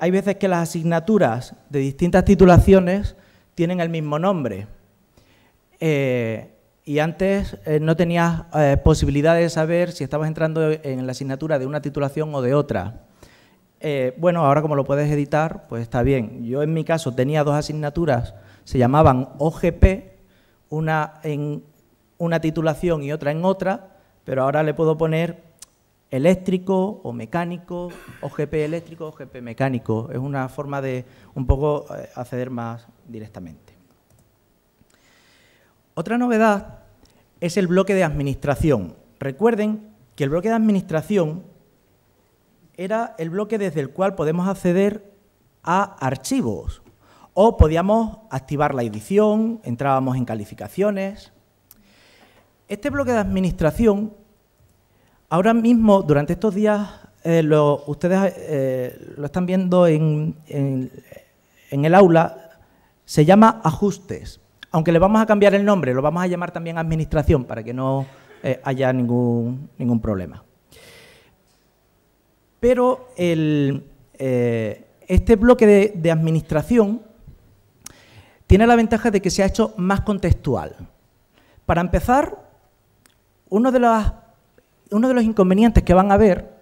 hay veces que las asignaturas de distintas titulaciones tienen el mismo nombre. Eh, y antes eh, no tenías eh, posibilidad de saber si estabas entrando en la asignatura de una titulación o de otra. bueno, ahora como lo puedes editar, pues está bien. Yo en mi caso tenía dos asignaturas, se llamaban OGP, una en una titulación y otra en otra, pero ahora le puedo poner eléctrico o mecánico, o eléctrico o GP mecánico. Es una forma de un poco eh, acceder más directamente. Otra novedad es el bloque de administración. Recuerden que el bloque de administración era el bloque desde el cual podemos acceder a archivos o podíamos activar la edición, entrábamos en calificaciones. Este bloque de administración Ahora mismo, durante estos días, eh, ustedes eh, lo están viendo en, el aula, se llama ajustes. Aunque le vamos a cambiar el nombre, lo vamos a llamar también administración para que no eh, haya ningún, problema. Pero este bloque de, administración tiene la ventaja de que se ha hecho más contextual. Para empezar, uno de los uno de los inconvenientes que van a ver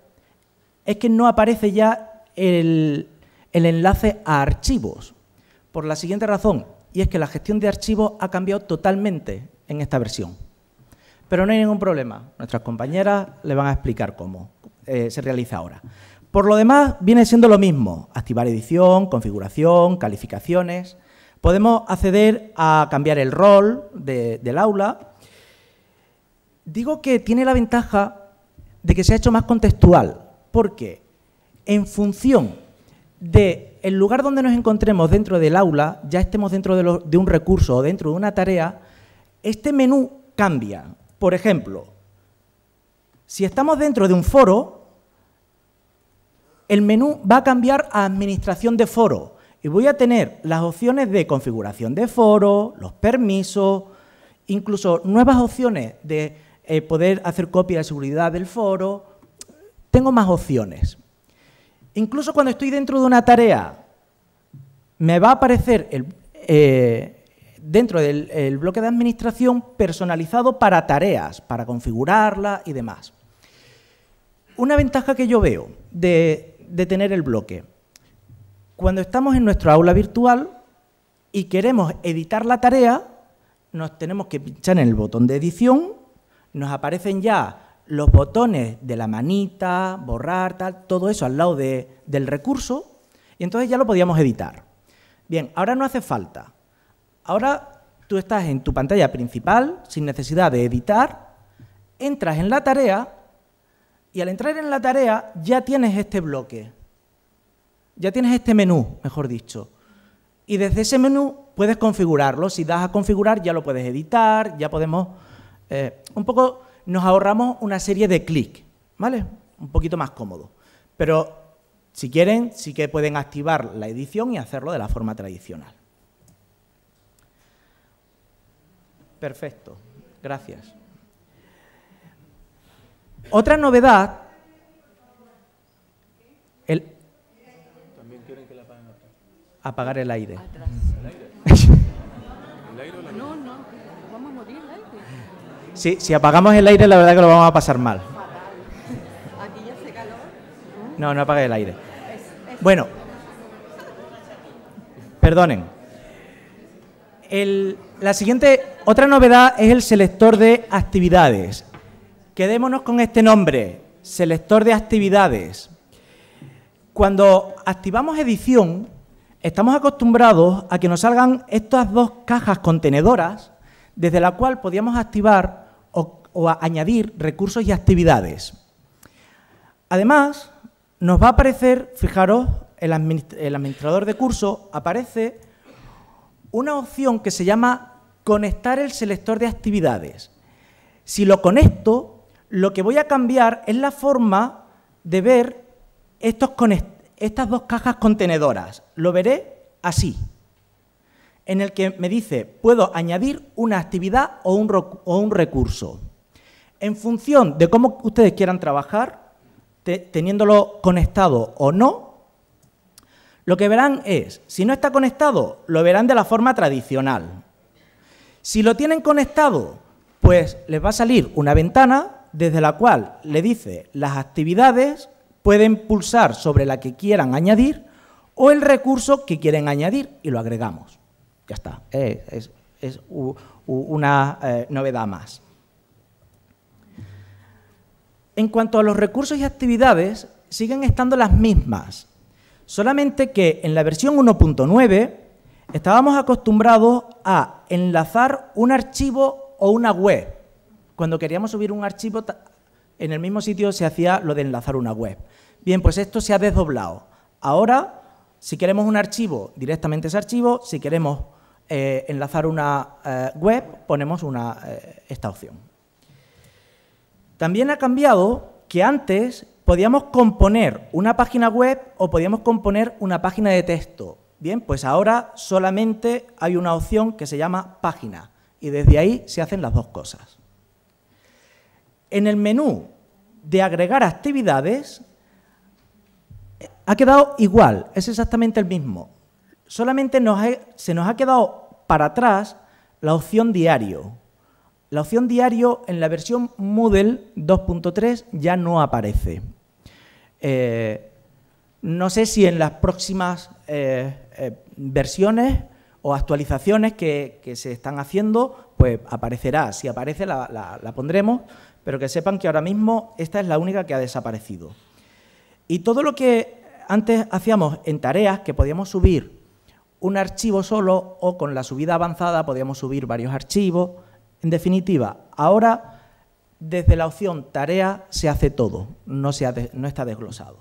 es que no aparece ya el, enlace a archivos, por la siguiente razón, y es que la gestión de archivos ha cambiado totalmente en esta versión. Pero no hay ningún problema, nuestras compañeras le van a explicar cómo eh, se realiza ahora. Por lo demás, viene siendo lo mismo, activar edición, configuración, calificaciones. Podemos acceder a cambiar el rol del aula. Digo que tiene la ventaja de que se ha hecho más contextual, porque en función de el lugar donde nos encontremos dentro del aula, ya estemos dentro de, de un recurso o dentro de una tarea, este menú cambia. Por ejemplo, si estamos dentro de un foro, el menú va a cambiar a administración de foro y voy a tener las opciones de configuración de foro, los permisos, incluso nuevas opciones de eh, poder hacer copia de seguridad del foro. Tengo más opciones. Incluso cuando estoy dentro de una tarea, me va a aparecer eh, dentro del bloque de administración personalizado para tareas, para configurarla y demás. Una ventaja que yo veo de, de tener el bloque, cuando estamos en nuestro aula virtual y queremos editar la tarea, nos tenemos que pinchar en el botón de edición nos aparecen ya los botones de la manita, borrar, tal, todo eso al lado del recurso, y entonces ya lo podíamos editar. Bien, ahora no hace falta. Ahora tú estás en tu pantalla principal, sin necesidad de editar, entras en la tarea, y al entrar en la tarea ya tienes este bloque, ya tienes este menú, mejor dicho. Y desde ese menú puedes configurarlo. Si das a configurar, ya lo puedes editar, ya podemos eh, un poco nos ahorramos una serie de clics, ¿vale? Un poquito más cómodo. Pero si quieren, sí que pueden activar la edición y hacerlo de la forma tradicional. Perfecto, gracias. Otra novedad... También quieren que Apagar el aire. Si, apagamos el aire, la verdad que lo vamos a pasar mal. Aquí ya calor. No, no apague el aire. Bueno, perdonen. la siguiente, otra novedad es el selector de actividades. Quedémonos con este nombre, selector de actividades. Cuando activamos edición, estamos acostumbrados a que nos salgan estas dos cajas contenedoras desde la cual podíamos activar o a añadir recursos y actividades. Además, nos va a aparecer, fijaros, el, el administrador de curso aparece una opción que se llama conectar el selector de actividades. Si lo conecto, lo que voy a cambiar es la forma de ver estos estas dos cajas contenedoras. Lo veré así, en el que me dice, puedo añadir una actividad o un, o un recurso. En función de cómo ustedes quieran trabajar, teniéndolo conectado o no, lo que verán es, si no está conectado, lo verán de la forma tradicional. Si lo tienen conectado, pues les va a salir una ventana desde la cual le dice las actividades, pueden pulsar sobre la que quieran añadir o el recurso que quieren añadir y lo agregamos. Ya está, eh, es, una eh, novedad más en cuanto a los recursos y actividades, siguen estando las mismas, solamente que en la versión 1.9 estábamos acostumbrados a enlazar un archivo o una web. Cuando queríamos subir un archivo, en el mismo sitio se hacía lo de enlazar una web. Bien, pues esto se ha desdoblado. Ahora, si queremos un archivo, directamente ese archivo, si queremos eh, enlazar una eh, web, ponemos una, eh, esta opción. También ha cambiado que antes podíamos componer una página web o podíamos componer una página de texto. Bien, pues ahora solamente hay una opción que se llama página y desde ahí se hacen las dos cosas. En el menú de agregar actividades ha quedado igual, es exactamente el mismo. Solamente se nos ha quedado para atrás la opción diario. La opción diario en la versión Moodle 2.3 ya no aparece. Eh, no sé si en las próximas eh, eh, versiones o actualizaciones que, se están haciendo, pues aparecerá. Si aparece la, la pondremos, pero que sepan que ahora mismo esta es la única que ha desaparecido. Y todo lo que antes hacíamos en tareas, que podíamos subir un archivo solo o con la subida avanzada podíamos subir varios archivos, en definitiva, ahora desde la opción tarea se hace todo, no, se no está desglosado.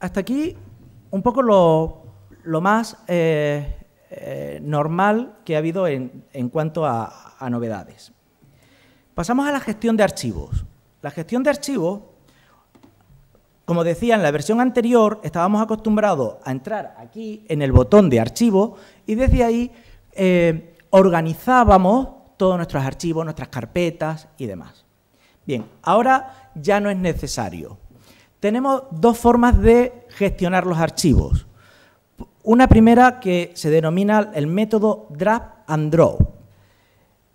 Hasta aquí un poco lo, más eh, eh, normal que ha habido en, cuanto a, a novedades. Pasamos a la gestión de archivos. La gestión de archivos, como decía en la versión anterior, estábamos acostumbrados a entrar aquí en el botón de archivo y desde ahí eh, organizábamos todos nuestros archivos, nuestras carpetas y demás. Bien, ahora ya no es necesario. Tenemos dos formas de gestionar los archivos. Una primera que se denomina el método Drag and Draw.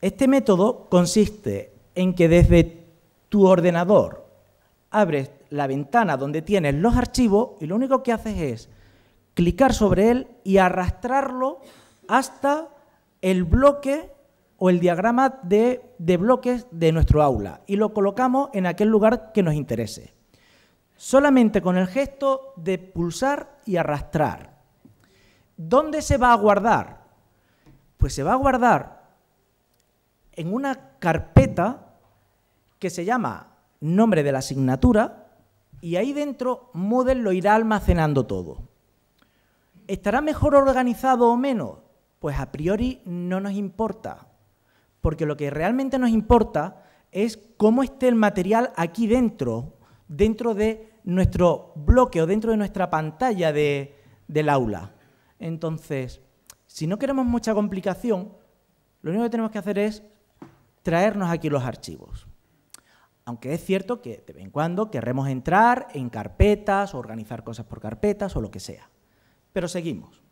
Este método consiste en que desde tu ordenador abres la ventana donde tienes los archivos y lo único que haces es clicar sobre él y arrastrarlo hasta el bloque o el diagrama de, bloques de nuestro aula y lo colocamos en aquel lugar que nos interese. Solamente con el gesto de pulsar y arrastrar. ¿Dónde se va a guardar? Pues se va a guardar en una carpeta que se llama nombre de la asignatura y ahí dentro Moodle lo irá almacenando todo. ¿Estará mejor organizado o menos? Pues a priori no nos importa, porque lo que realmente nos importa es cómo esté el material aquí dentro, dentro de nuestro bloque o dentro de nuestra pantalla de, del aula. Entonces, si no queremos mucha complicación, lo único que tenemos que hacer es traernos aquí los archivos. Aunque es cierto que de vez en cuando querremos entrar en carpetas, o organizar cosas por carpetas o lo que sea. Pero seguimos.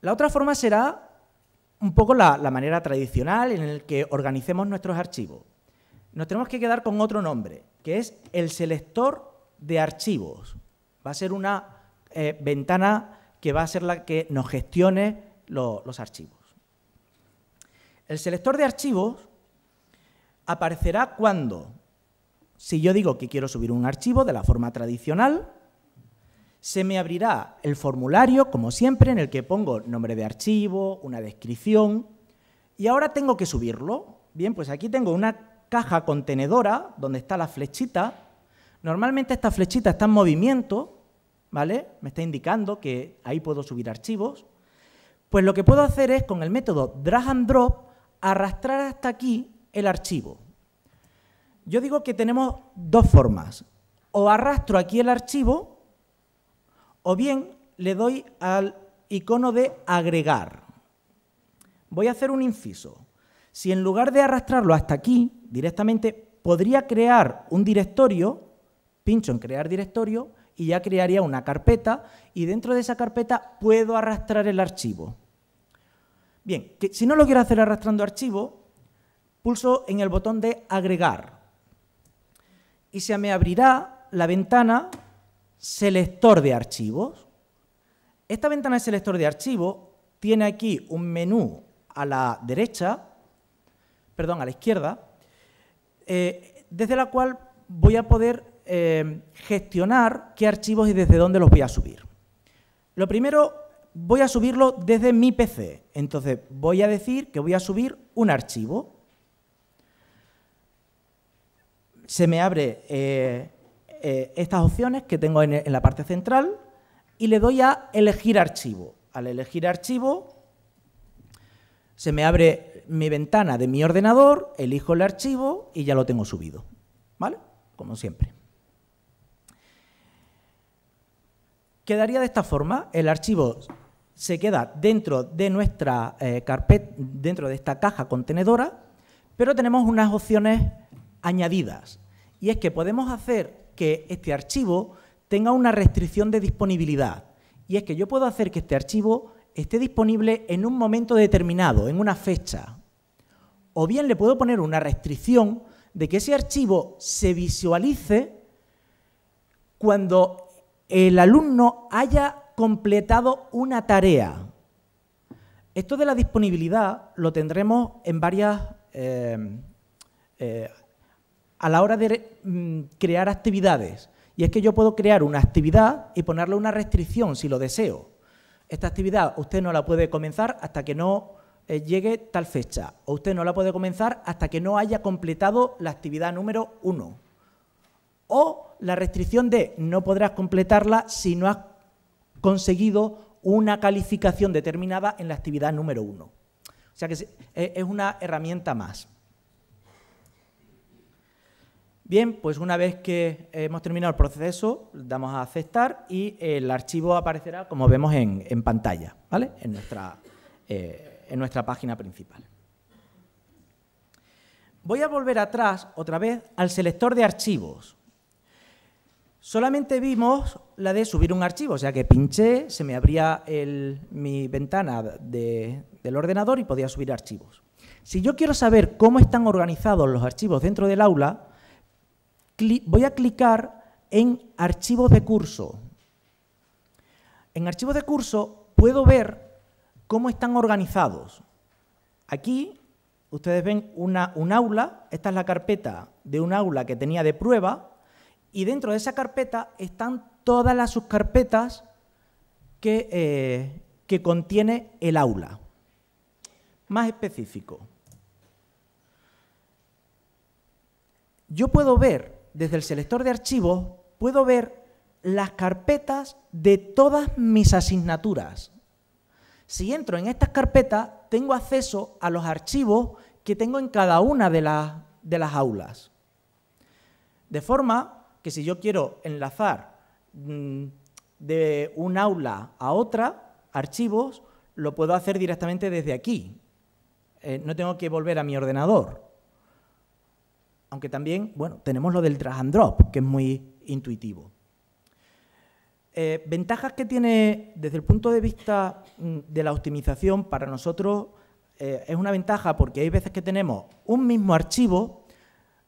La otra forma será un poco la, manera tradicional en la que organicemos nuestros archivos. Nos tenemos que quedar con otro nombre, que es el selector de archivos. Va a ser una eh, ventana que va a ser la que nos gestione los archivos. El selector de archivos aparecerá cuando, si yo digo que quiero subir un archivo de la forma tradicional, se me abrirá el formulario, como siempre, en el que pongo nombre de archivo, una descripción, y ahora tengo que subirlo. Bien, pues aquí tengo una caja contenedora donde está la flechita. Normalmente esta flechita está en movimiento, ¿vale? Me está indicando que ahí puedo subir archivos. Pues lo que puedo hacer es, con el método drag and drop, arrastrar hasta aquí el archivo. Yo digo que tenemos dos formas. O arrastro aquí el archivo o bien le doy al icono de agregar. Voy a hacer un inciso. Si en lugar de arrastrarlo hasta aquí, directamente podría crear un directorio, pincho en crear directorio, y ya crearía una carpeta, y dentro de esa carpeta puedo arrastrar el archivo. Bien, que si no lo quiero hacer arrastrando archivo, pulso en el botón de agregar. Y se me abrirá la ventana selector de archivos. Esta ventana de selector de archivos tiene aquí un menú a la derecha, perdón, a la izquierda, eh, desde la cual voy a poder eh, gestionar qué archivos y desde dónde los voy a subir. Lo primero, voy a subirlo desde mi PC. Entonces, voy a decir que voy a subir un archivo. Se me abre eh, eh, estas opciones que tengo en, la parte central y le doy a elegir archivo. Al elegir archivo se me abre mi ventana de mi ordenador, elijo el archivo y ya lo tengo subido. ¿Vale? Como siempre. Quedaría de esta forma, el archivo se queda dentro de nuestra eh, carpeta, dentro de esta caja contenedora, pero tenemos unas opciones añadidas. Y es que podemos hacer que este archivo tenga una restricción de disponibilidad. Y es que yo puedo hacer que este archivo esté disponible en un momento determinado, en una fecha. O bien le puedo poner una restricción de que ese archivo se visualice cuando el alumno haya completado una tarea. Esto de la disponibilidad lo tendremos en varias eh, eh, a la hora de mm, crear actividades. Y es que yo puedo crear una actividad y ponerle una restricción si lo deseo. Esta actividad usted no la puede comenzar hasta que no eh, llegue tal fecha. O usted no la puede comenzar hasta que no haya completado la actividad número uno. O la restricción de no podrás completarla si no has conseguido una calificación determinada en la actividad número uno. O sea que eh, es una herramienta más. Bien, pues una vez que hemos terminado el proceso, damos a aceptar y el archivo aparecerá como vemos en, pantalla, ¿vale? En nuestra, eh, en nuestra página principal. Voy a volver atrás otra vez al selector de archivos. Solamente vimos la de subir un archivo, o sea que pinché, se me abría mi ventana del ordenador y podía subir archivos. Si yo quiero saber cómo están organizados los archivos dentro del aula, voy a clicar en archivos de curso. En archivos de curso puedo ver cómo están organizados. Aquí ustedes ven una, un aula, esta es la carpeta de un aula que tenía de prueba, y dentro de esa carpeta están todas las subcarpetas que, eh, que contiene el aula. Más específico. Yo puedo ver desde el selector de archivos puedo ver las carpetas de todas mis asignaturas. Si entro en estas carpetas, tengo acceso a los archivos que tengo en cada una de las, de las aulas. De forma que si yo quiero enlazar mm, de un aula a otra, archivos, lo puedo hacer directamente desde aquí. Eh, no tengo que volver a mi ordenador. Aunque también, bueno, tenemos lo del drag and drop, que es muy intuitivo. Eh, ventajas que tiene desde el punto de vista mm, de la optimización para nosotros eh, es una ventaja porque hay veces que tenemos un mismo archivo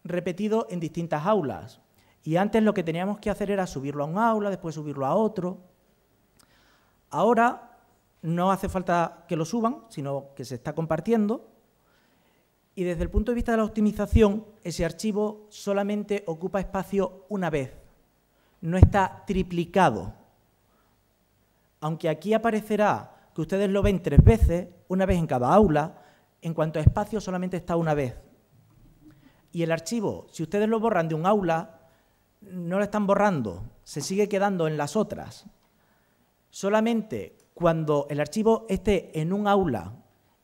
repetido en distintas aulas. Y antes lo que teníamos que hacer era subirlo a un aula, después subirlo a otro. Ahora no hace falta que lo suban, sino que se está compartiendo y desde el punto de vista de la optimización, ese archivo solamente ocupa espacio una vez, no está triplicado. Aunque aquí aparecerá que ustedes lo ven tres veces, una vez en cada aula, en cuanto a espacio solamente está una vez. Y el archivo, si ustedes lo borran de un aula, no lo están borrando, se sigue quedando en las otras. Solamente cuando el archivo esté en un aula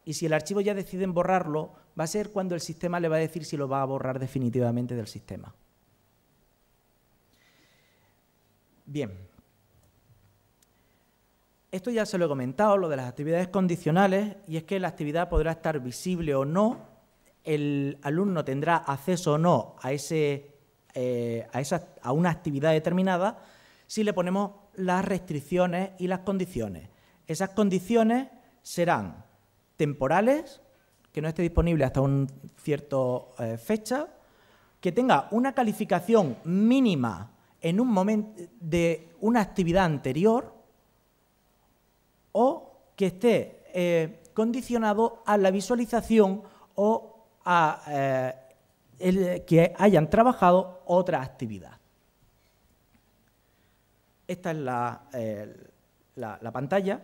y si el archivo ya deciden borrarlo, va a ser cuando el sistema le va a decir si lo va a borrar definitivamente del sistema. Bien. Esto ya se lo he comentado, lo de las actividades condicionales, y es que la actividad podrá estar visible o no, el alumno tendrá acceso o no a, ese, eh, a, esa, una actividad determinada si le ponemos las restricciones y las condiciones. Esas condiciones serán temporales, que no esté disponible hasta una cierta eh, fecha, que tenga una calificación mínima en un momento de una actividad anterior o que esté eh, condicionado a la visualización o a eh, que hayan trabajado otra actividad. Esta es la pantalla.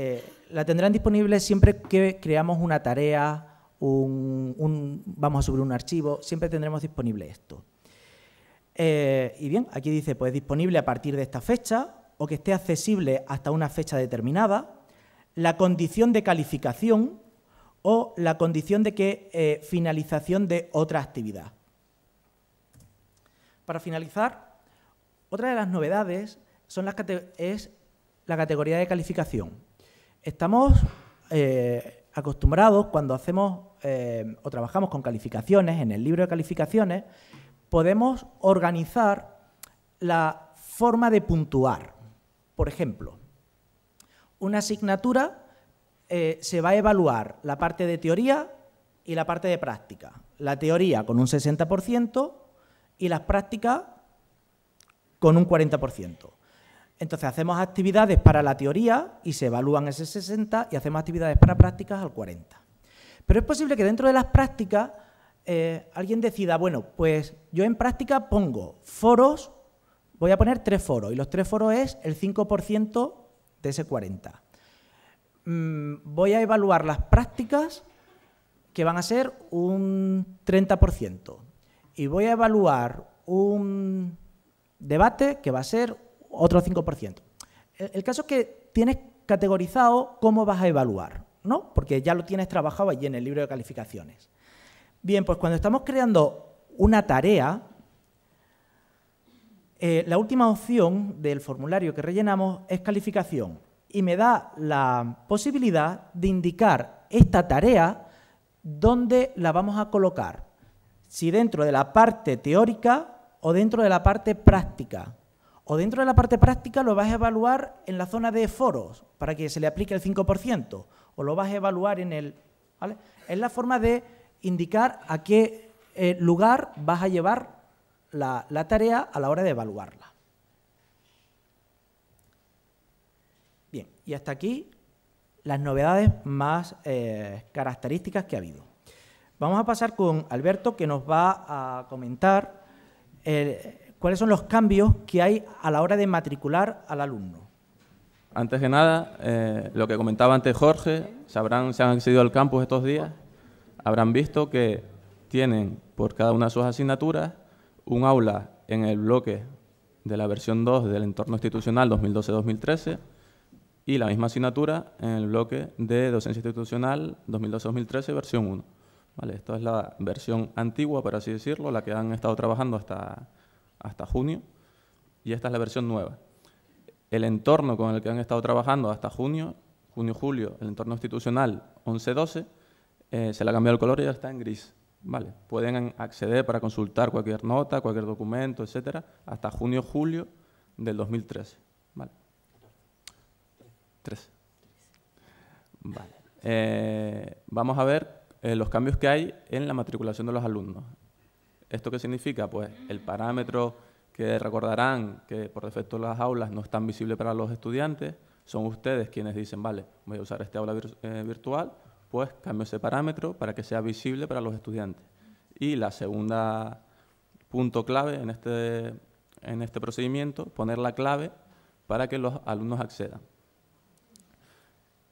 Eh, la tendrán disponible siempre que creamos una tarea, vamos a subir un archivo, siempre tendremos disponible esto. Eh, y bien, aquí dice, pues disponible a partir de esta fecha o que esté accesible hasta una fecha determinada, la condición de calificación o la condición de que eh, finalización de otra actividad. Para finalizar, otra de las novedades son las, es la categoría de calificación estamos eh, acostumbrados cuando hacemos eh, o trabajamos con calificaciones, en el libro de calificaciones, podemos organizar la forma de puntuar. Por ejemplo, una asignatura eh, se va a evaluar la parte de teoría y la parte de práctica. La teoría con un 60% y las prácticas con un 40%. Entonces hacemos actividades para la teoría y se evalúan ese 60 y hacemos actividades para prácticas al 40. Pero es posible que dentro de las prácticas eh, alguien decida, bueno, pues yo en práctica pongo foros, voy a poner tres foros y los tres foros es el 5% de ese 40. Mm, voy a evaluar las prácticas que van a ser un 30% y voy a evaluar un debate que va a ser un otro 5%. El, caso es que tienes categorizado cómo vas a evaluar, ¿no? Porque ya lo tienes trabajado allí en el libro de calificaciones. Bien, pues cuando estamos creando una tarea, eh, la última opción del formulario que rellenamos es calificación y me da la posibilidad de indicar esta tarea dónde la vamos a colocar, si dentro de la parte teórica o dentro de la parte práctica o dentro de la parte práctica lo vas a evaluar en la zona de foros para que se le aplique el 5%, o lo vas a evaluar en el... ¿vale? Es la forma de indicar a qué eh, lugar vas a llevar la, tarea a la hora de evaluarla. Bien, y hasta aquí las novedades más eh, características que ha habido. Vamos a pasar con Alberto, que nos va a comentar el, eh, cuáles son los cambios que hay a la hora de matricular al alumno. Antes de nada, eh, lo que comentaba antes Jorge, se, se han accedido al campus estos días, habrán visto que tienen por cada una de sus asignaturas un aula en el bloque de la versión 2 del entorno institucional 2012-2013 y la misma asignatura en el bloque de docencia institucional 2012-2013 versión 1. Vale, esta es la versión antigua, por así decirlo, la que han estado trabajando hasta, hasta junio y esta es la versión nueva. El entorno con el que han estado trabajando hasta junio, junio-julio, el entorno institucional 11-12, eh, se le ha cambiado el color y ya está en gris. Vale, pueden acceder para consultar cualquier nota, cualquier documento, etcétera, hasta junio-julio del 2013. Vale. Eh, vamos a ver eh, los cambios que hay en la matriculación de los alumnos. ¿Esto qué significa? Pues el parámetro que recordarán que por defecto las aulas no están visibles para los estudiantes, son ustedes quienes dicen, vale, voy a usar este aula eh, virtual, pues cambio ese parámetro para que sea visible para los estudiantes. Y la segunda punto clave en este, en este procedimiento, poner la clave para que los alumnos accedan.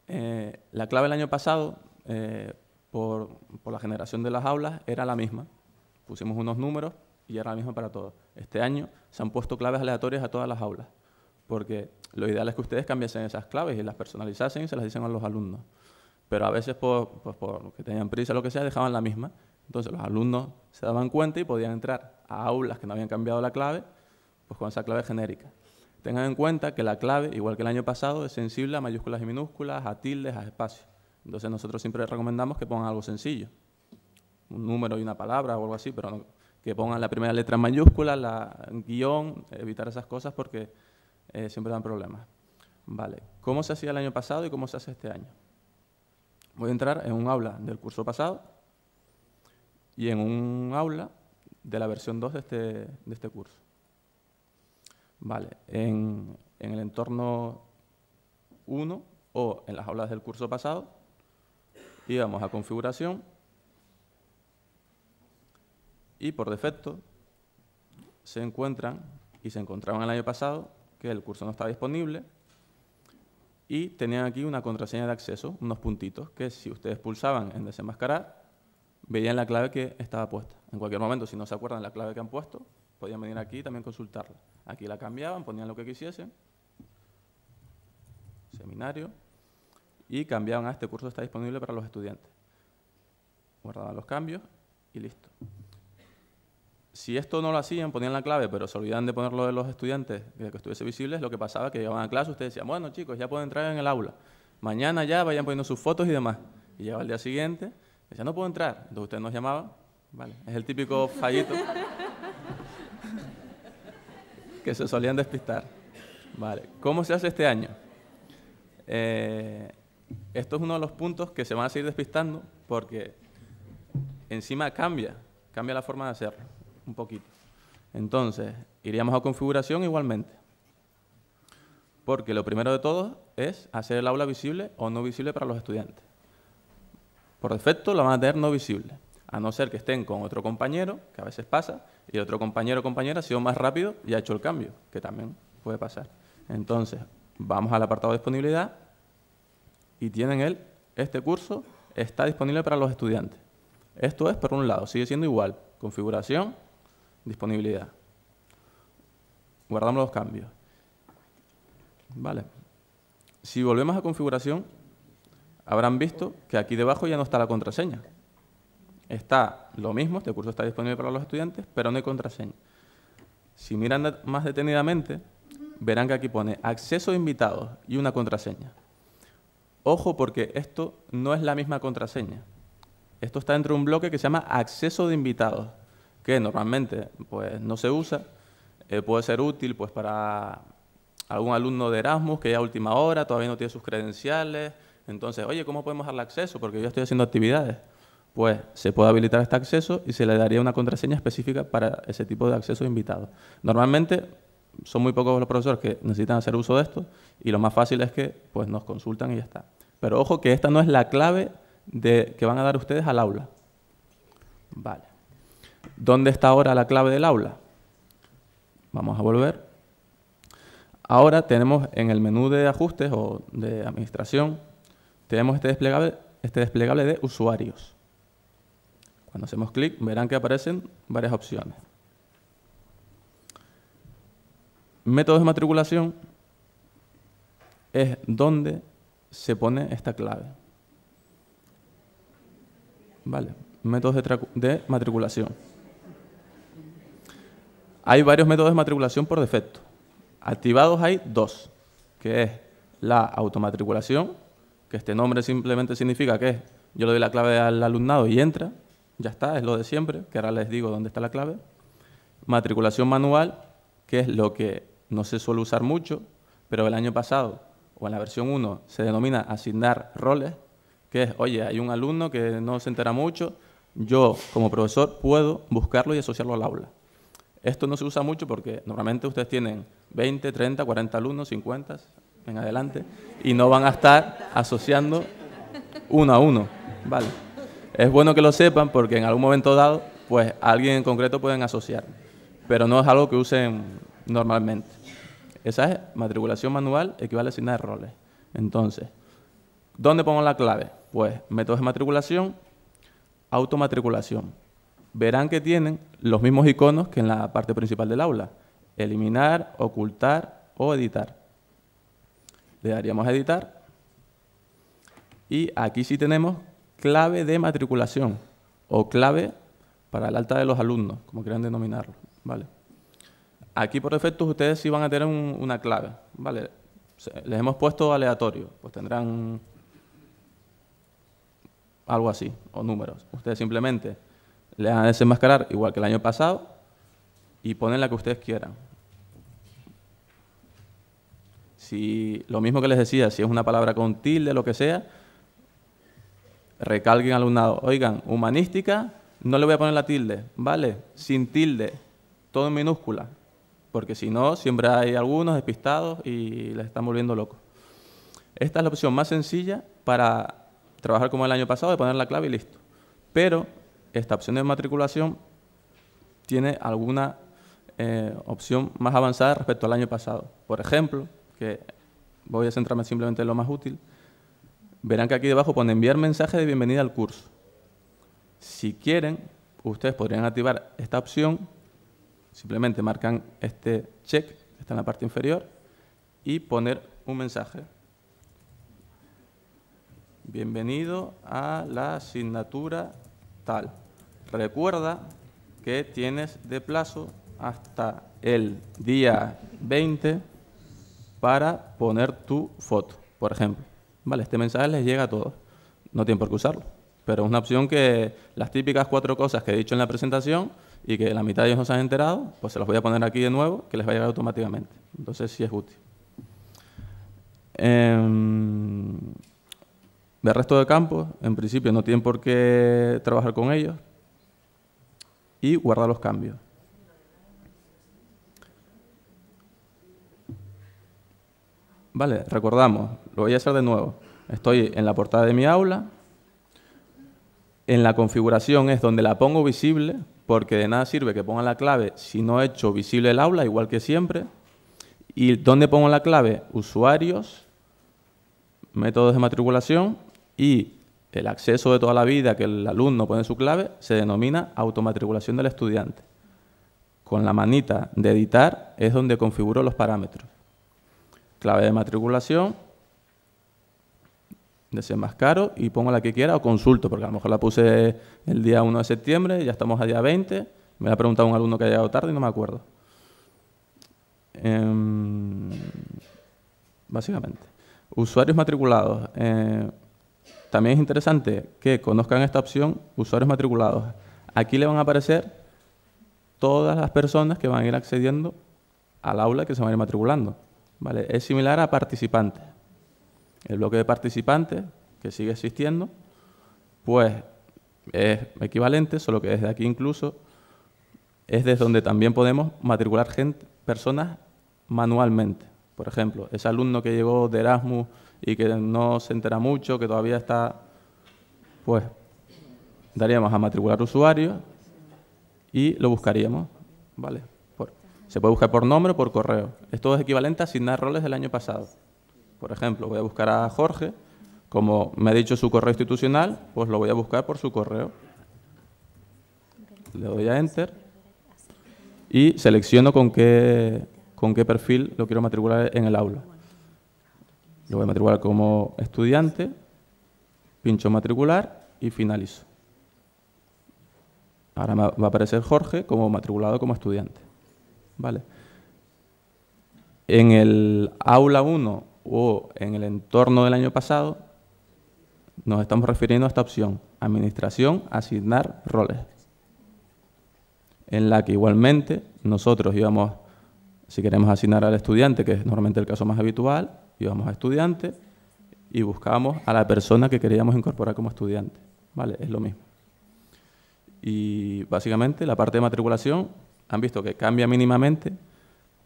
Eh, la clave el año pasado, eh, por, la generación de las aulas, era la misma pusimos unos números y era lo mismo para todos. Este año se han puesto claves aleatorias a todas las aulas, porque lo ideal es que ustedes cambiasen esas claves y las personalizasen y se las dicen a los alumnos. Pero a veces, por, pues, que tenían prisa o lo que sea, dejaban la misma. Entonces los alumnos se daban cuenta y podían entrar a aulas que no habían cambiado la clave, pues con esa clave genérica. Tengan en cuenta que la clave, igual que el año pasado, es sensible a mayúsculas y minúsculas, a tildes, a espacios. Entonces nosotros siempre recomendamos que pongan algo sencillo un número y una palabra o algo así, pero que pongan la primera letra mayúscula, la guión, evitar esas cosas porque eh, siempre dan problemas. Vale, ¿cómo se hacía el año pasado y cómo se hace este año? Voy a entrar en un aula del curso pasado y en un aula de la versión 2 de este, de este curso. Vale, en, en el entorno 1 o en las aulas del curso pasado íbamos a configuración y por defecto se encuentran y se encontraban el año pasado que el curso no estaba disponible y tenían aquí una contraseña de acceso, unos puntitos, que si ustedes pulsaban en desenmascarar, veían la clave que estaba puesta. En cualquier momento, si no se acuerdan la clave que han puesto, podían venir aquí y también consultarla. Aquí la cambiaban, ponían lo que quisiesen, seminario, y cambiaban a ah, este curso está disponible para los estudiantes. Guardaban los cambios y listo si esto no lo hacían, ponían la clave, pero se olvidaban de ponerlo de los estudiantes, de que estuviese visible, lo que pasaba que llegaban a clase, ustedes decían, bueno chicos, ya pueden entrar en el aula, mañana ya vayan poniendo sus fotos y demás. Y llegaba el día siguiente, ya no puedo entrar, entonces ustedes nos llamaban, vale, es el típico fallito que se solían despistar. Vale, ¿cómo se hace este año? Eh, esto es uno de los puntos que se van a seguir despistando porque encima cambia, cambia la forma de hacerlo un poquito. Entonces, iríamos a configuración igualmente. Porque lo primero de todo es hacer el aula visible o no visible para los estudiantes. Por defecto la van a tener no visible, a no ser que estén con otro compañero, que a veces pasa, y otro compañero o compañera ha sido más rápido y ha hecho el cambio, que también puede pasar. Entonces, vamos al apartado de disponibilidad y tienen el, este curso está disponible para los estudiantes. Esto es por un lado, sigue siendo igual, configuración disponibilidad. Guardamos los cambios. Vale. Si volvemos a configuración, habrán visto que aquí debajo ya no está la contraseña. Está lo mismo, este curso está disponible para los estudiantes, pero no hay contraseña. Si miran más detenidamente, verán que aquí pone acceso a invitados y una contraseña. Ojo porque esto no es la misma contraseña. Esto está dentro de un bloque que se llama acceso de invitados que normalmente pues, no se usa, eh, puede ser útil pues, para algún alumno de Erasmus que ya a última hora todavía no tiene sus credenciales. Entonces, oye, ¿cómo podemos darle acceso? Porque yo estoy haciendo actividades. Pues se puede habilitar este acceso y se le daría una contraseña específica para ese tipo de acceso invitado. Normalmente son muy pocos los profesores que necesitan hacer uso de esto y lo más fácil es que pues, nos consultan y ya está. Pero ojo que esta no es la clave de, que van a dar ustedes al aula. Vale. ¿Dónde está ahora la clave del aula? Vamos a volver. Ahora tenemos en el menú de ajustes o de administración, tenemos este desplegable, este desplegable de usuarios. Cuando hacemos clic verán que aparecen varias opciones. Métodos de matriculación es donde se pone esta clave. Vale, métodos de matriculación. Hay varios métodos de matriculación por defecto. Activados hay dos, que es la automatriculación, que este nombre simplemente significa que yo le doy la clave al alumnado y entra, ya está, es lo de siempre, que ahora les digo dónde está la clave. Matriculación manual, que es lo que no se suele usar mucho, pero el año pasado, o en la versión 1, se denomina asignar roles, que es, oye, hay un alumno que no se entera mucho, yo como profesor puedo buscarlo y asociarlo al aula. Esto no se usa mucho porque normalmente ustedes tienen 20, 30, 40 alumnos, 50 en adelante, y no van a estar asociando uno a uno. Vale. Es bueno que lo sepan porque en algún momento dado, pues alguien en concreto pueden asociar, pero no es algo que usen normalmente. Esa es matriculación manual equivale a asignar roles. Entonces, ¿dónde pongo la clave? Pues métodos de matriculación, automatriculación verán que tienen los mismos iconos que en la parte principal del aula. Eliminar, ocultar o editar. Le daríamos a editar. Y aquí sí tenemos clave de matriculación o clave para el alta de los alumnos, como quieran denominarlo. ¿vale? Aquí por defecto ustedes sí van a tener una clave. ¿vale? Les hemos puesto aleatorio, pues tendrán algo así, o números. Ustedes simplemente le van a desenmascarar igual que el año pasado y ponen la que ustedes quieran. Si lo mismo que les decía, si es una palabra con tilde, lo que sea, recalquen al alumnado. Oigan, humanística, no le voy a poner la tilde, ¿vale? Sin tilde, todo en minúscula, porque si no, siempre hay algunos despistados y les están volviendo locos. Esta es la opción más sencilla para trabajar como el año pasado, de poner la clave y listo. Pero esta opción de matriculación tiene alguna eh, opción más avanzada respecto al año pasado. Por ejemplo, que voy a centrarme simplemente en lo más útil, verán que aquí debajo pone enviar mensaje de bienvenida al curso. Si quieren, ustedes podrían activar esta opción, simplemente marcan este check, que está en la parte inferior, y poner un mensaje. Bienvenido a la asignatura tal. Recuerda que tienes de plazo hasta el día 20 para poner tu foto, por ejemplo. Vale, este mensaje les llega a todos. No tienen por qué usarlo. Pero es una opción que las típicas cuatro cosas que he dicho en la presentación y que la mitad de ellos no se han enterado, pues se las voy a poner aquí de nuevo, que les va a llegar automáticamente. Entonces sí es útil. Em, de resto de campos, en principio no tienen por qué trabajar con ellos, y guarda los cambios. Vale, recordamos, lo voy a hacer de nuevo. Estoy en la portada de mi aula. En la configuración es donde la pongo visible, porque de nada sirve que ponga la clave si no he hecho visible el aula, igual que siempre. ¿Y dónde pongo la clave? Usuarios, métodos de matriculación y el acceso de toda la vida que el alumno pone su clave se denomina automatriculación del estudiante. Con la manita de editar es donde configuro los parámetros. Clave de matriculación, de más caro, y pongo la que quiera o consulto, porque a lo mejor la puse el día 1 de septiembre, ya estamos a día 20, me la ha preguntado un alumno que ha llegado tarde y no me acuerdo. Em, básicamente. Usuarios matriculados. Eh, también es interesante que conozcan esta opción usuarios matriculados. Aquí le van a aparecer todas las personas que van a ir accediendo al aula que se van a ir matriculando. ¿vale? Es similar a participantes. El bloque de participantes, que sigue existiendo, pues es equivalente, solo que desde aquí incluso es desde donde también podemos matricular gente, personas manualmente. Por ejemplo, ese alumno que llegó de Erasmus y que no se entera mucho, que todavía está, pues daríamos a matricular usuario y lo buscaríamos, ¿vale? se puede buscar por nombre o por correo. Esto es equivalente a asignar roles del año pasado. Por ejemplo, voy a buscar a Jorge, como me ha dicho su correo institucional, pues lo voy a buscar por su correo. Le doy a Enter y selecciono con qué, con qué perfil lo quiero matricular en el aula. Lo voy a matricular como estudiante, pincho matricular y finalizo. Ahora va a aparecer Jorge como matriculado como estudiante. ¿Vale? En el aula 1 o en el entorno del año pasado, nos estamos refiriendo a esta opción, administración, asignar roles, en la que igualmente nosotros íbamos, si queremos asignar al estudiante, que es normalmente el caso más habitual, y vamos a estudiante y buscamos a la persona que queríamos incorporar como estudiante. ¿Vale? Es lo mismo. Y básicamente la parte de matriculación han visto que cambia mínimamente,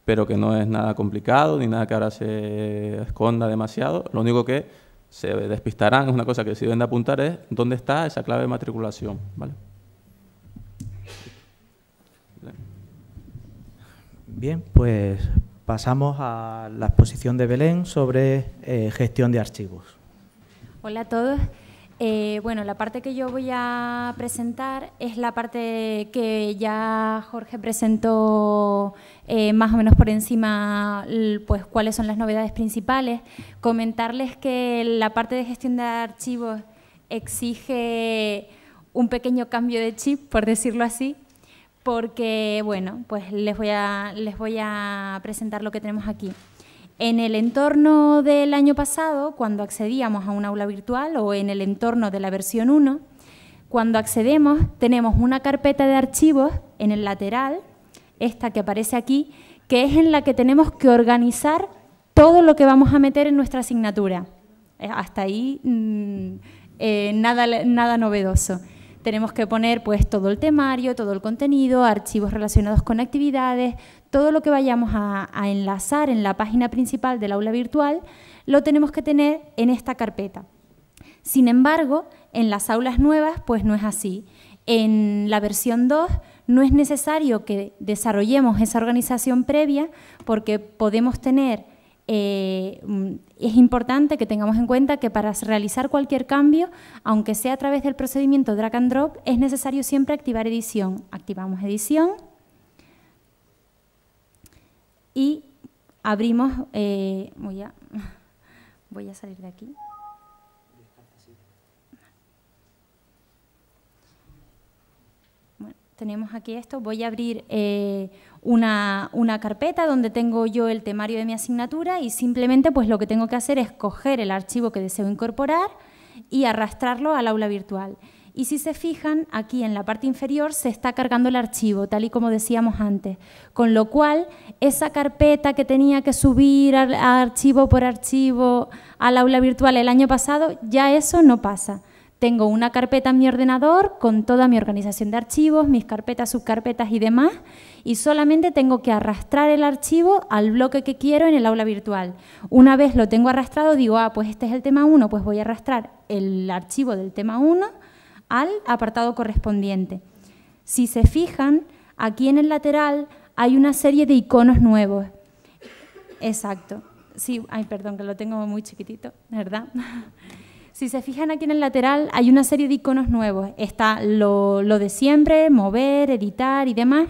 pero que no es nada complicado ni nada que ahora se esconda demasiado. Lo único que se despistarán, es una cosa que sí deben de apuntar, es dónde está esa clave de matriculación. ¿Vale? Bien, pues Pasamos a la exposición de Belén sobre eh, gestión de archivos. Hola a todos. Eh, bueno, la parte que yo voy a presentar es la parte que ya Jorge presentó eh, más o menos por encima, pues cuáles son las novedades principales. Comentarles que la parte de gestión de archivos exige un pequeño cambio de chip, por decirlo así, porque, bueno, pues les voy a, les voy a presentar lo que tenemos aquí. En el entorno del año pasado, cuando accedíamos a un aula virtual o en el entorno de la versión 1, cuando accedemos tenemos una carpeta de archivos en el lateral, esta que aparece aquí, que es en la que tenemos que organizar todo lo que vamos a meter en nuestra asignatura. Eh, hasta ahí mm, eh, nada novedoso tenemos que poner pues todo el temario, todo el contenido, archivos relacionados con actividades, todo lo que vayamos a, a, enlazar en la página principal del aula virtual, lo tenemos que tener en esta carpeta. Sin embargo, en las aulas nuevas pues no es así. En la versión 2 no es necesario que desarrollemos esa organización previa porque podemos tener eh, mm, es importante que tengamos en cuenta que para realizar cualquier cambio, aunque sea a través del procedimiento drag and drop, es necesario siempre activar edición. Activamos edición y abrimos... Eh, voy, a, salir de aquí. tenemos aquí esto. Voy a abrir... Eh, una, una, carpeta donde tengo yo el temario de mi asignatura y simplemente pues lo que tengo que hacer es coger el archivo que deseo incorporar y arrastrarlo al aula virtual. Y si se fijan, aquí en la parte inferior se está cargando el archivo, tal y como decíamos antes, con lo cual esa carpeta que tenía que subir archivo por archivo al aula virtual el año pasado, ya eso no pasa tengo una carpeta en mi ordenador con toda mi organización de archivos, mis carpetas, subcarpetas y demás, y solamente tengo que arrastrar el archivo al bloque que quiero en el aula virtual. Una vez lo tengo arrastrado, digo, ah, pues este es el tema 1, pues voy a arrastrar el archivo del tema 1 al apartado correspondiente. Si se fijan, aquí en el lateral hay una serie de iconos nuevos. Exacto. Sí, ay, perdón, que lo tengo muy chiquitito, ¿verdad? Si se fijan aquí en el lateral, hay una serie de iconos nuevos. Está lo, de siempre, mover, editar y demás.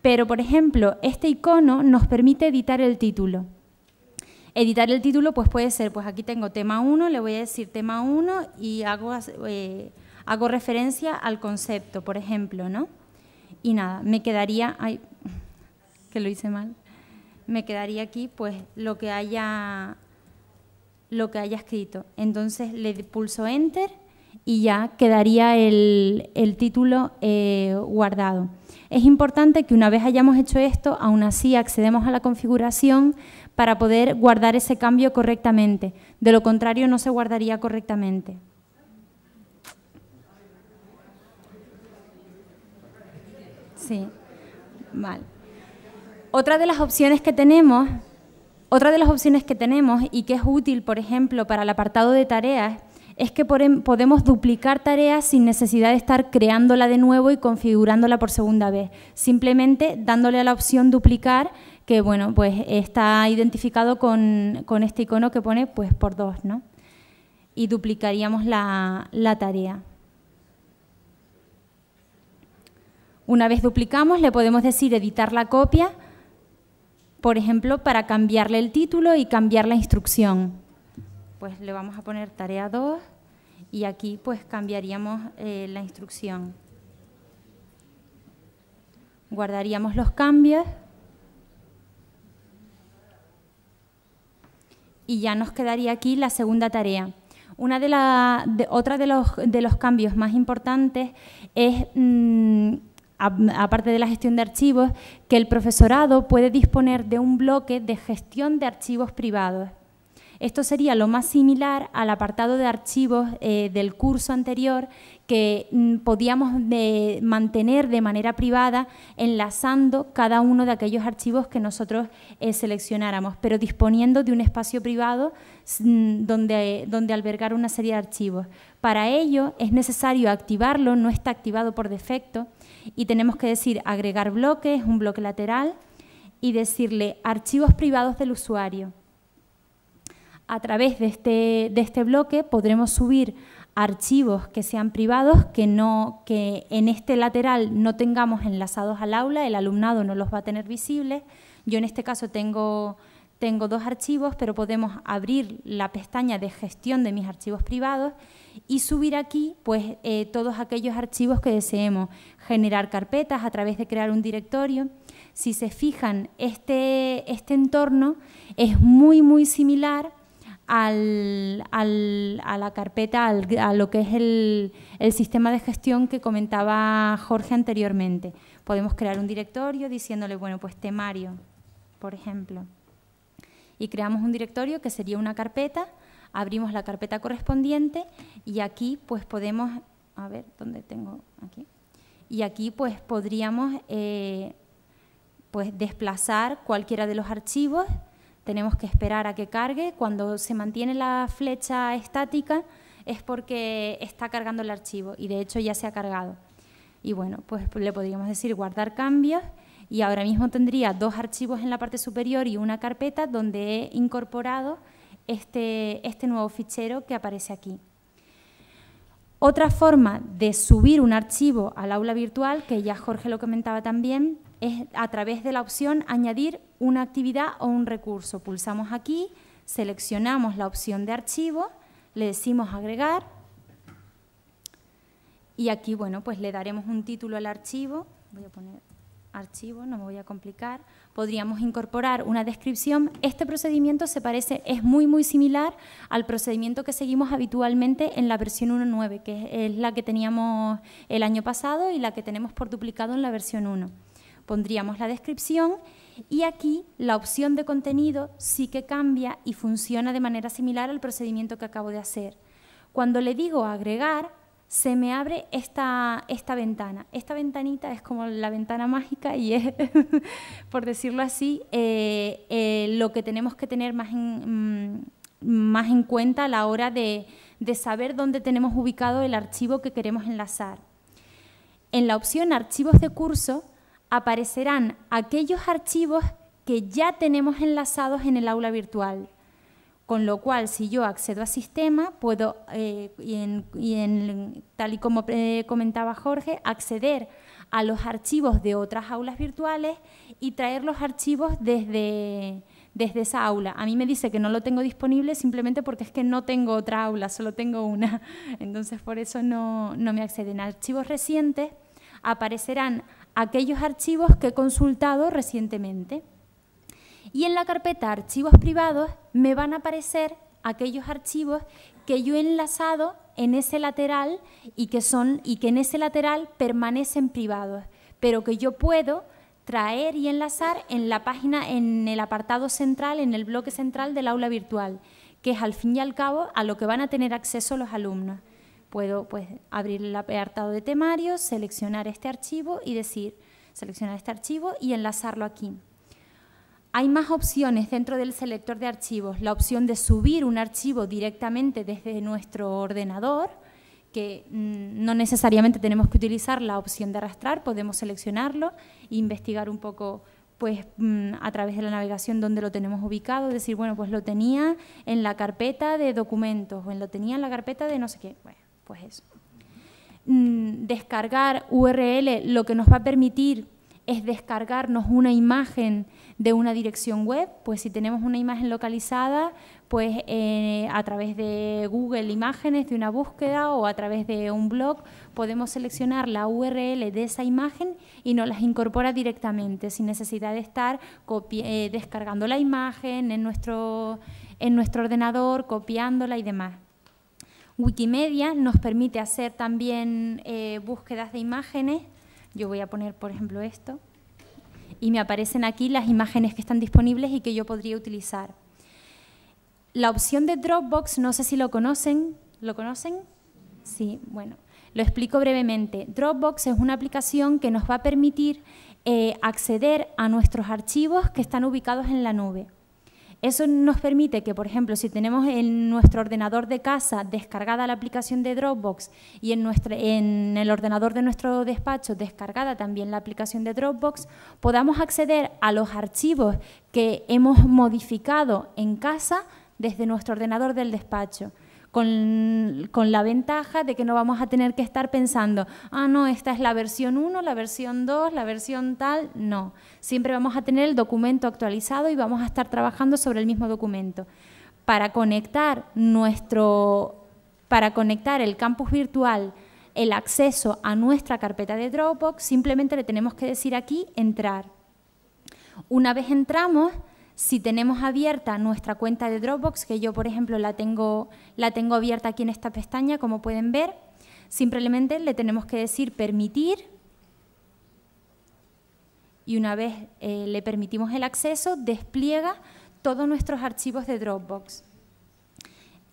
Pero, por ejemplo, este icono nos permite editar el título. Editar el título pues puede ser, pues aquí tengo tema 1, le voy a decir tema 1 y hago, eh, hago referencia al concepto, por ejemplo, ¿no? Y nada, me quedaría, ay, que lo hice mal, me quedaría aquí pues lo que haya lo que haya escrito. Entonces le pulso Enter y ya quedaría el, el título eh, guardado. Es importante que una vez hayamos hecho esto, aún así accedemos a la configuración para poder guardar ese cambio correctamente. De lo contrario, no se guardaría correctamente. Sí, vale. Otra de las opciones que tenemos otra de las opciones que tenemos y que es útil, por ejemplo, para el apartado de tareas, es que podemos duplicar tareas sin necesidad de estar creándola de nuevo y configurándola por segunda vez, simplemente dándole a la opción duplicar, que bueno, pues está identificado con, este icono que pone pues por dos, ¿no? Y duplicaríamos la, la tarea. Una vez duplicamos, le podemos decir editar la copia, por ejemplo, para cambiarle el título y cambiar la instrucción. Pues le vamos a poner tarea 2 y aquí pues cambiaríamos eh, la instrucción. Guardaríamos los cambios y ya nos quedaría aquí la segunda tarea. Una de, la, otra de los, de los, cambios más importantes es mm, aparte de la gestión de archivos, que el profesorado puede disponer de un bloque de gestión de archivos privados. Esto sería lo más similar al apartado de archivos eh, del curso anterior que mm, podíamos eh, mantener de manera privada enlazando cada uno de aquellos archivos que nosotros eh, seleccionáramos, pero disponiendo de un espacio privado mm, donde albergar una serie de archivos. Para ello es necesario activarlo, no está activado por defecto, y tenemos que decir agregar bloques, un bloque lateral, y decirle archivos privados del usuario. A través este, de este, bloque podremos subir archivos que sean privados, que, no, que en este lateral no tengamos enlazados al aula, el alumnado no los va a tener visibles. Yo en este caso tengo, tengo dos archivos, pero podemos abrir la pestaña de gestión de mis archivos privados y subir aquí pues, eh, todos aquellos archivos que deseemos, generar carpetas a través de crear un directorio. Si se fijan, este, este entorno es muy, muy similar a la carpeta, a lo que es el, el sistema de gestión que comentaba Jorge anteriormente. Podemos crear un directorio diciéndole, bueno, pues temario, por ejemplo y creamos un directorio que sería una carpeta abrimos la carpeta correspondiente y aquí pues podemos, a ver, ¿dónde tengo? Aquí. Y aquí pues podríamos eh, pues desplazar cualquiera de los archivos, tenemos que esperar a que cargue, cuando se mantiene la flecha estática es porque está cargando el archivo y de hecho ya se ha cargado. Y bueno, pues le podríamos decir guardar cambios y ahora mismo tendría dos archivos en la parte superior y una carpeta donde he incorporado este, este nuevo fichero que aparece aquí. Otra forma de subir un archivo al aula virtual, que ya Jorge lo comentaba también, es a través de la opción añadir una actividad o un recurso. Pulsamos aquí, seleccionamos la opción de archivo, le decimos agregar y aquí, bueno, pues le daremos un título al archivo. Voy a poner archivo, no me voy a complicar, podríamos incorporar una descripción. Este procedimiento se parece, es muy muy similar al procedimiento que seguimos habitualmente en la versión 1.9, que es la que teníamos el año pasado y la que tenemos por duplicado en la versión 1. Pondríamos la descripción y aquí la opción de contenido sí que cambia y funciona de manera similar al procedimiento que acabo de hacer. Cuando le digo agregar, se me abre esta, ventana. Esta ventanita es como la ventana mágica y es, por decirlo así, eh, eh, lo que tenemos que tener más en, mm, más en cuenta a la hora de saber dónde tenemos ubicado el archivo que queremos enlazar. En la opción Archivos de curso aparecerán aquellos archivos que ya tenemos enlazados en el aula virtual. Con lo cual, si yo accedo a sistema, puedo, eh, y tal y como eh, comentaba Jorge, acceder a los archivos de otras aulas virtuales y traer los archivos desde, esa aula. A mí me dice que no lo tengo disponible simplemente porque es que no tengo otra aula, solo tengo una. Entonces, por eso no, no me acceden. archivos recientes aparecerán aquellos archivos que he consultado recientemente. Y en la carpeta archivos privados me van a aparecer aquellos archivos que yo he enlazado en ese lateral y que, son, y que en ese lateral permanecen privados, pero que yo puedo traer y enlazar en la página, en el apartado central, en el bloque central del aula virtual, que es al fin y al cabo a lo que van a tener acceso los alumnos. Puedo pues, abrir el apartado de temarios, seleccionar este archivo y decir, seleccionar este archivo y enlazarlo aquí. Hay más opciones dentro del selector de archivos. La opción de subir un archivo directamente desde nuestro ordenador, que mm, no necesariamente tenemos que utilizar la opción de arrastrar, podemos seleccionarlo e investigar un poco pues mm, a través de la navegación donde lo tenemos ubicado, decir, bueno, pues lo tenía en la carpeta de documentos o lo tenía en la carpeta de no sé qué. Bueno, pues eso. Mm, descargar URL lo que nos va a permitir es descargarnos una imagen de una dirección web, pues si tenemos una imagen localizada, pues eh, a través de Google Imágenes, de una búsqueda o a través de un blog, podemos seleccionar la URL de esa imagen y nos las incorpora directamente, sin necesidad de estar eh, descargando la imagen en nuestro, en nuestro ordenador, copiándola y demás. Wikimedia nos permite hacer también eh, búsquedas de imágenes. Yo voy a poner, por ejemplo, esto y me aparecen aquí las imágenes que están disponibles y que yo podría utilizar. La opción de Dropbox, no sé si lo conocen, ¿lo conocen? Sí, bueno, lo explico brevemente. Dropbox es una aplicación que nos va a permitir eh, acceder a nuestros archivos que están ubicados en la nube. Eso nos permite que, por ejemplo, si tenemos en nuestro ordenador de casa descargada la aplicación de Dropbox y en, el ordenador de nuestro despacho descargada también la aplicación de Dropbox, podamos acceder a los archivos que hemos modificado en casa desde nuestro ordenador del despacho con, la ventaja de que no vamos a tener que estar pensando, ah, no, esta es la versión 1, la versión 2, la versión tal. No, siempre vamos a tener el documento actualizado y vamos a estar trabajando sobre el mismo documento. Para conectar, nuestro, para conectar el campus virtual, el acceso a nuestra carpeta de Dropbox, simplemente le tenemos que decir aquí entrar. Una vez entramos, si tenemos abierta nuestra cuenta de Dropbox, que yo por ejemplo la tengo, la tengo abierta aquí en esta pestaña, como pueden ver, simplemente le tenemos que decir permitir y una vez eh, le permitimos el acceso, despliega todos nuestros archivos de Dropbox.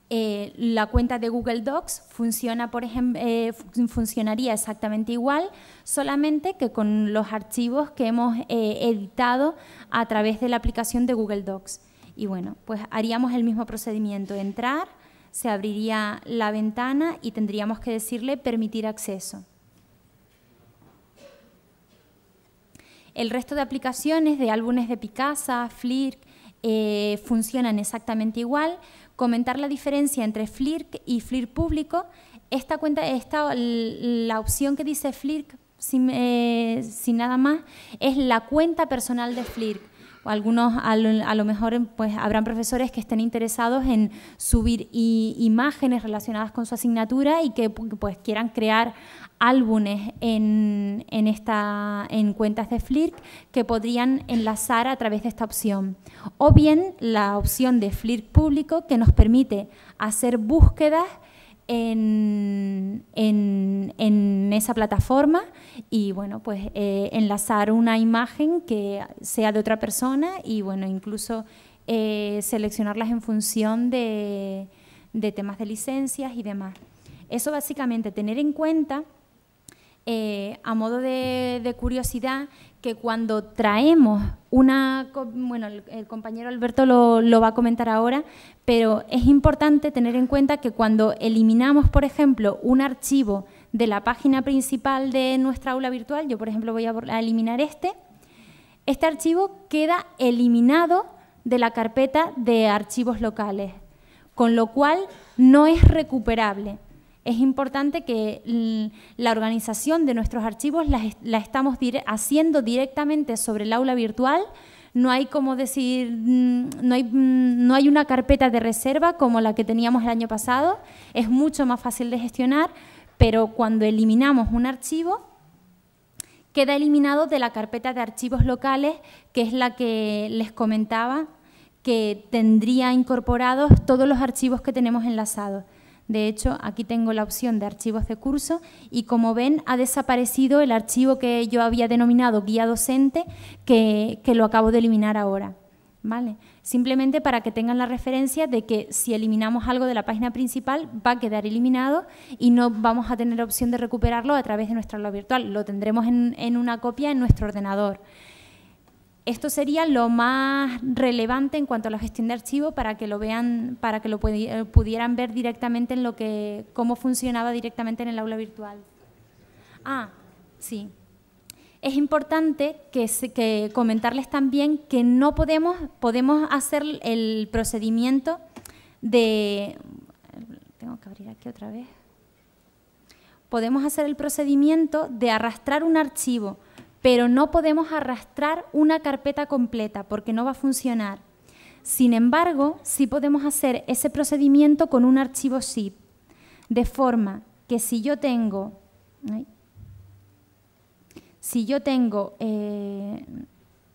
Eh, la cuenta de Google Docs funciona, por ejemplo, eh, funcionaría exactamente igual, solamente que con los archivos que hemos eh, editado a través de la aplicación de Google Docs. Y bueno, pues haríamos el mismo procedimiento, entrar, se abriría la ventana y tendríamos que decirle permitir acceso. El resto de aplicaciones de álbumes de Picasa, Flickr, funcionan exactamente igual, comentar la diferencia entre FLIRC y FLIR público. Esta cuenta, esta, la opción que dice FLIRC eh, sin, nada más es la cuenta personal de FLIRC algunos a lo, mejor em, pues habrán profesores que estén interesados en subir imágenes relacionadas con su asignatura y que pues quieran crear álbumes en, en, esta, en cuentas de Flirk que podrían enlazar a través de esta opción. O bien la opción de Flirk público que nos permite hacer búsquedas en, esa plataforma y bueno, pues eh, enlazar una imagen que sea de otra persona y bueno, incluso eh, seleccionarlas en función de, temas de licencias y demás. Eso básicamente, tener en cuenta eh, a modo de, curiosidad, que cuando traemos una, bueno, el compañero Alberto lo, lo, va a comentar ahora, pero es importante tener en cuenta que cuando eliminamos, por ejemplo, un archivo de la página principal de nuestra aula virtual, yo por ejemplo voy a eliminar este, este archivo queda eliminado de la carpeta de archivos locales, con lo cual no es recuperable es importante que la organización de nuestros archivos la, estamos haciendo directamente sobre el aula virtual. No hay como decir, mm, no hay, mm, no hay una carpeta de reserva como la que teníamos el año pasado. Es mucho más fácil de gestionar, pero cuando eliminamos un archivo, queda eliminado de la carpeta de archivos locales, que es la que les comentaba, que tendría incorporados todos los archivos que tenemos enlazados. De hecho, aquí tengo la opción de archivos de curso y como ven ha desaparecido el archivo que yo había denominado guía docente que, lo acabo de eliminar ahora. ¿Vale? Simplemente para que tengan la referencia de que si eliminamos algo de la página principal va a quedar eliminado y no vamos a tener opción de recuperarlo a través de nuestra aula virtual, lo tendremos en, en una copia en nuestro ordenador. Esto sería lo más relevante en cuanto a la gestión de archivo para que lo vean, para que lo eh, pudieran ver directamente en lo que, cómo funcionaba directamente en el aula virtual. Ah, sí. Es importante que, comentarles también que no podemos, podemos hacer el procedimiento de tengo que abrir aquí otra vez. Podemos hacer el procedimiento de arrastrar un archivo pero no podemos arrastrar una carpeta completa porque no va a funcionar. Sin embargo, sí podemos hacer ese procedimiento con un archivo zip, de forma que si yo tengo, si yo tengo eh,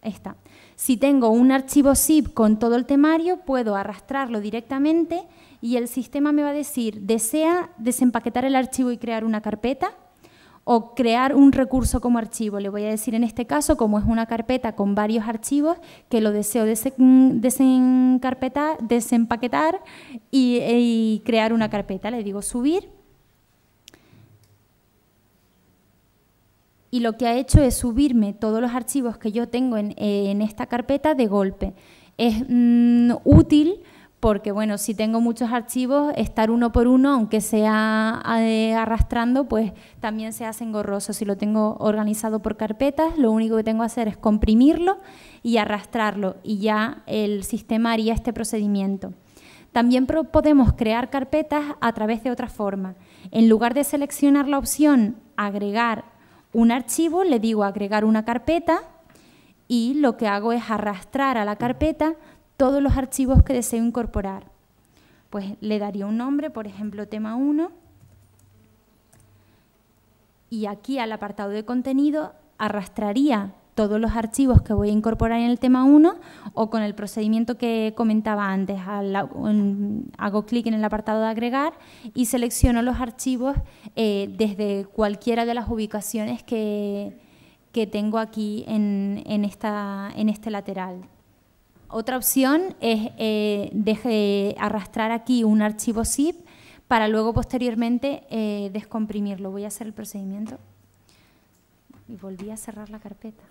esta, si tengo un archivo zip con todo el temario, puedo arrastrarlo directamente y el sistema me va a decir, desea desempaquetar el archivo y crear una carpeta o crear un recurso como archivo. Le voy a decir en este caso, como es una carpeta con varios archivos, que lo deseo desencarpetar, desempaquetar e, y, crear una carpeta. Le digo subir. Y lo que ha hecho es subirme todos los archivos que yo tengo en, esta carpeta de golpe. Es mm, útil porque bueno, si tengo muchos archivos, estar uno por uno, aunque sea eh, arrastrando, pues también se hace engorroso. Si lo tengo organizado por carpetas, lo único que tengo que hacer es comprimirlo y arrastrarlo y ya el sistema haría este procedimiento. También podemos crear carpetas a través de otra forma. En lugar de seleccionar la opción agregar un archivo, le digo agregar una carpeta y lo que hago es arrastrar a la carpeta todos los archivos que deseo incorporar. Pues le daría un nombre, por ejemplo, tema 1, y aquí al apartado de contenido arrastraría todos los archivos que voy a incorporar en el tema 1 o con el procedimiento que comentaba antes. hago clic en el apartado de agregar y selecciono los archivos eh, desde cualquiera de las ubicaciones que, tengo aquí en, esta, en este lateral. Otra opción es eh, arrastrar aquí un archivo zip para luego posteriormente eh, descomprimirlo. Voy a hacer el procedimiento y volví a cerrar la carpeta.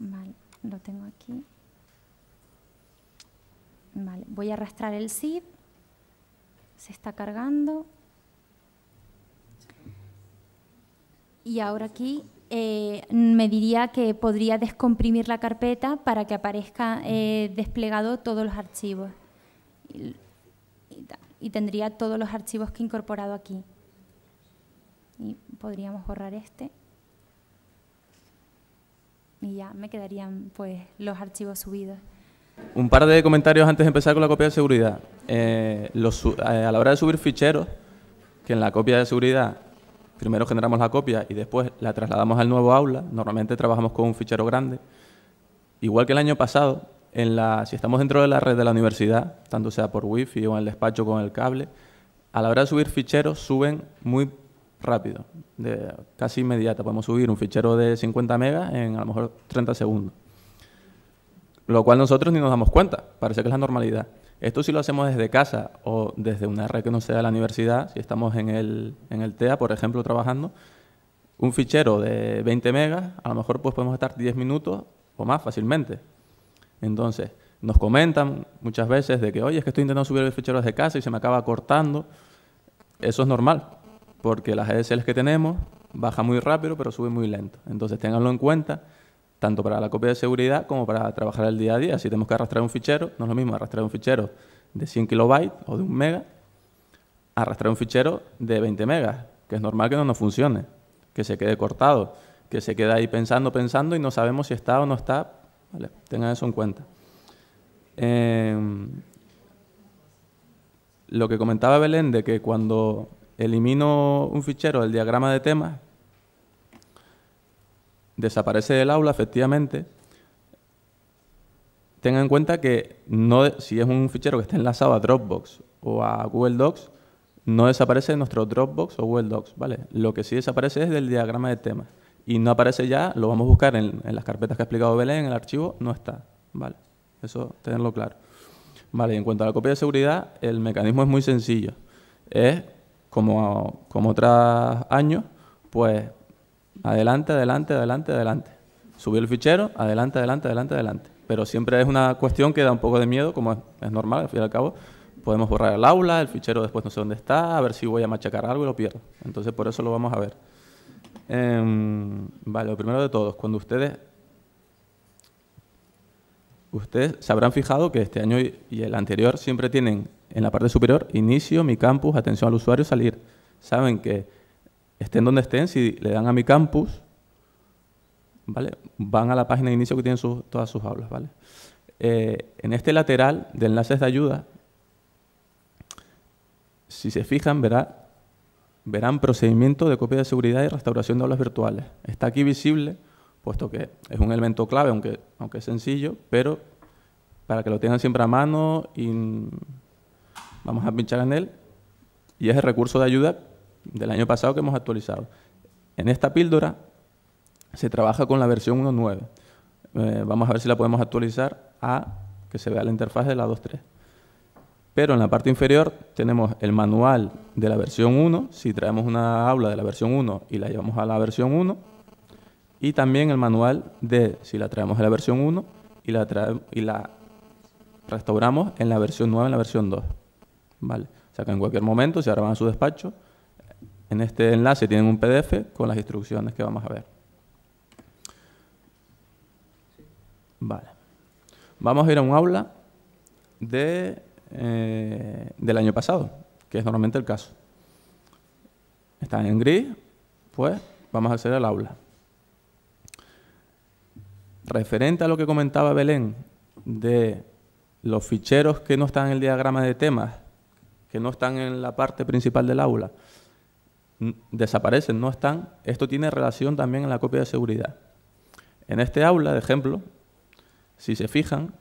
Vale, lo tengo aquí. voy a arrastrar el zip. Se está cargando. Y ahora aquí eh, me diría que podría descomprimir la carpeta para que aparezca eh, desplegado todos los archivos. Y, tendría todos los archivos que he incorporado aquí. Y podríamos borrar este. Y ya me quedarían pues los archivos subidos. Un par de comentarios antes de empezar con la copia de seguridad. Eh, a la hora de subir ficheros, que en la copia de seguridad primero generamos la copia y después la trasladamos al nuevo aula. Normalmente trabajamos con un fichero grande. Igual que el año pasado, en la, si estamos dentro de la red de la universidad, tanto sea por wifi o en el despacho con el cable, a la hora de subir ficheros suben muy rápido, de, casi inmediata. Podemos subir un fichero de 50 megas en a lo mejor 30 segundos. Lo cual nosotros ni nos damos cuenta, parece que es la normalidad. Esto si lo hacemos desde casa o desde una red que no sea la universidad, si estamos en el, TEA, por ejemplo, trabajando, un fichero de 20 megas, a lo mejor pues podemos estar 10 minutos o más fácilmente. Entonces, nos comentan muchas veces de que, oye, es que estoy intentando subir el fichero desde casa y se me acaba cortando. Eso es normal, porque las ESLs que tenemos bajan muy rápido, pero sube muy lento. Entonces, tenganlo en cuenta tanto para la copia de seguridad como para trabajar el día a día. Si tenemos que arrastrar un fichero, no es lo mismo arrastrar un fichero de 100 kilobytes o de un mega, arrastrar un fichero de 20 megas, que es normal que no nos funcione, que se quede cortado, que se quede ahí pensando, pensando y no sabemos si está o no está. Vale, tengan eso en cuenta. Em, lo que comentaba Belén de que cuando elimino un fichero del diagrama de temas, desaparece del aula, efectivamente, tenga en cuenta que no, si es un fichero que está enlazado a Dropbox o a Google Docs, no desaparece nuestro Dropbox o Google Docs, ¿vale? Lo que sí desaparece es del diagrama de temas. Y no aparece ya, lo vamos a buscar en, las carpetas que ha explicado Belén, en el archivo, no está, ¿vale? Eso, tenerlo claro. Vale, en cuanto a la copia de seguridad, el mecanismo es muy sencillo. Es, como, como otros años, pues Adelante, adelante, adelante, adelante. Subió el fichero, adelante, adelante, adelante, adelante. Pero siempre es una cuestión que da un poco de miedo, como es, normal, al fin y al cabo. Podemos borrar el aula, el fichero después no sé dónde está, a ver si voy a machacar algo y lo pierdo. Entonces, por eso lo vamos a ver. Em, vale, lo primero de todos, cuando ustedes... Ustedes se habrán fijado que este año y el anterior siempre tienen en la parte superior inicio, mi campus, atención al usuario, salir. Saben que estén donde estén, si le dan a mi campus, ¿vale? Van a la página de inicio que tienen todas sus aulas, ¿vale? Eh, en este lateral de enlaces de ayuda, si se fijan, verán procedimiento de copia de seguridad y restauración de aulas virtuales. Está aquí visible, puesto que es un elemento clave, aunque, aunque es sencillo, pero para que lo tengan siempre a mano y vamos a pinchar en él. Y es el recurso de ayuda del año pasado que hemos actualizado. En esta píldora se trabaja con la versión 1.9. Eh, vamos a ver si la podemos actualizar a que se vea la interfaz de la 2.3. Pero en la parte inferior tenemos el manual de la versión 1, si traemos una aula de la versión 1 y la llevamos a la versión 1, y también el manual de si la traemos de la versión 1 y la, y la restauramos en la versión 9, en la versión 2. ¿Vale? O sea que en cualquier momento, si ahora van a su despacho, en este enlace tienen un PDF con las instrucciones que vamos a ver. Vale. Vamos a ir a un aula de, eh, del año pasado, que es normalmente el caso. Están en gris, pues vamos a hacer el aula. Referente a lo que comentaba Belén de los ficheros que no están en el diagrama de temas, que no están en la parte principal del aula, desaparecen, no están, esto tiene relación también en la copia de seguridad. En este aula, de ejemplo, si se fijan,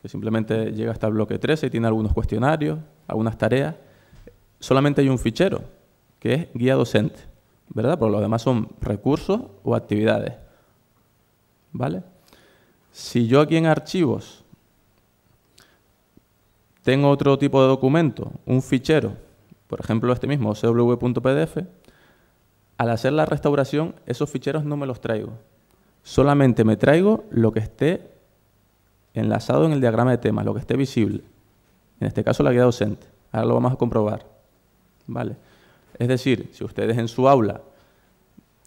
que simplemente llega hasta el bloque 13 y tiene algunos cuestionarios, algunas tareas, solamente hay un fichero, que es guía docente, ¿verdad? Porque lo demás son recursos o actividades, ¿vale? Si yo aquí en archivos tengo otro tipo de documento, un fichero, por ejemplo este mismo, cw.pdf, al hacer la restauración, esos ficheros no me los traigo. Solamente me traigo lo que esté enlazado en el diagrama de temas, lo que esté visible. En este caso, la guía docente. Ahora lo vamos a comprobar. ¿Vale? Es decir, si ustedes en su aula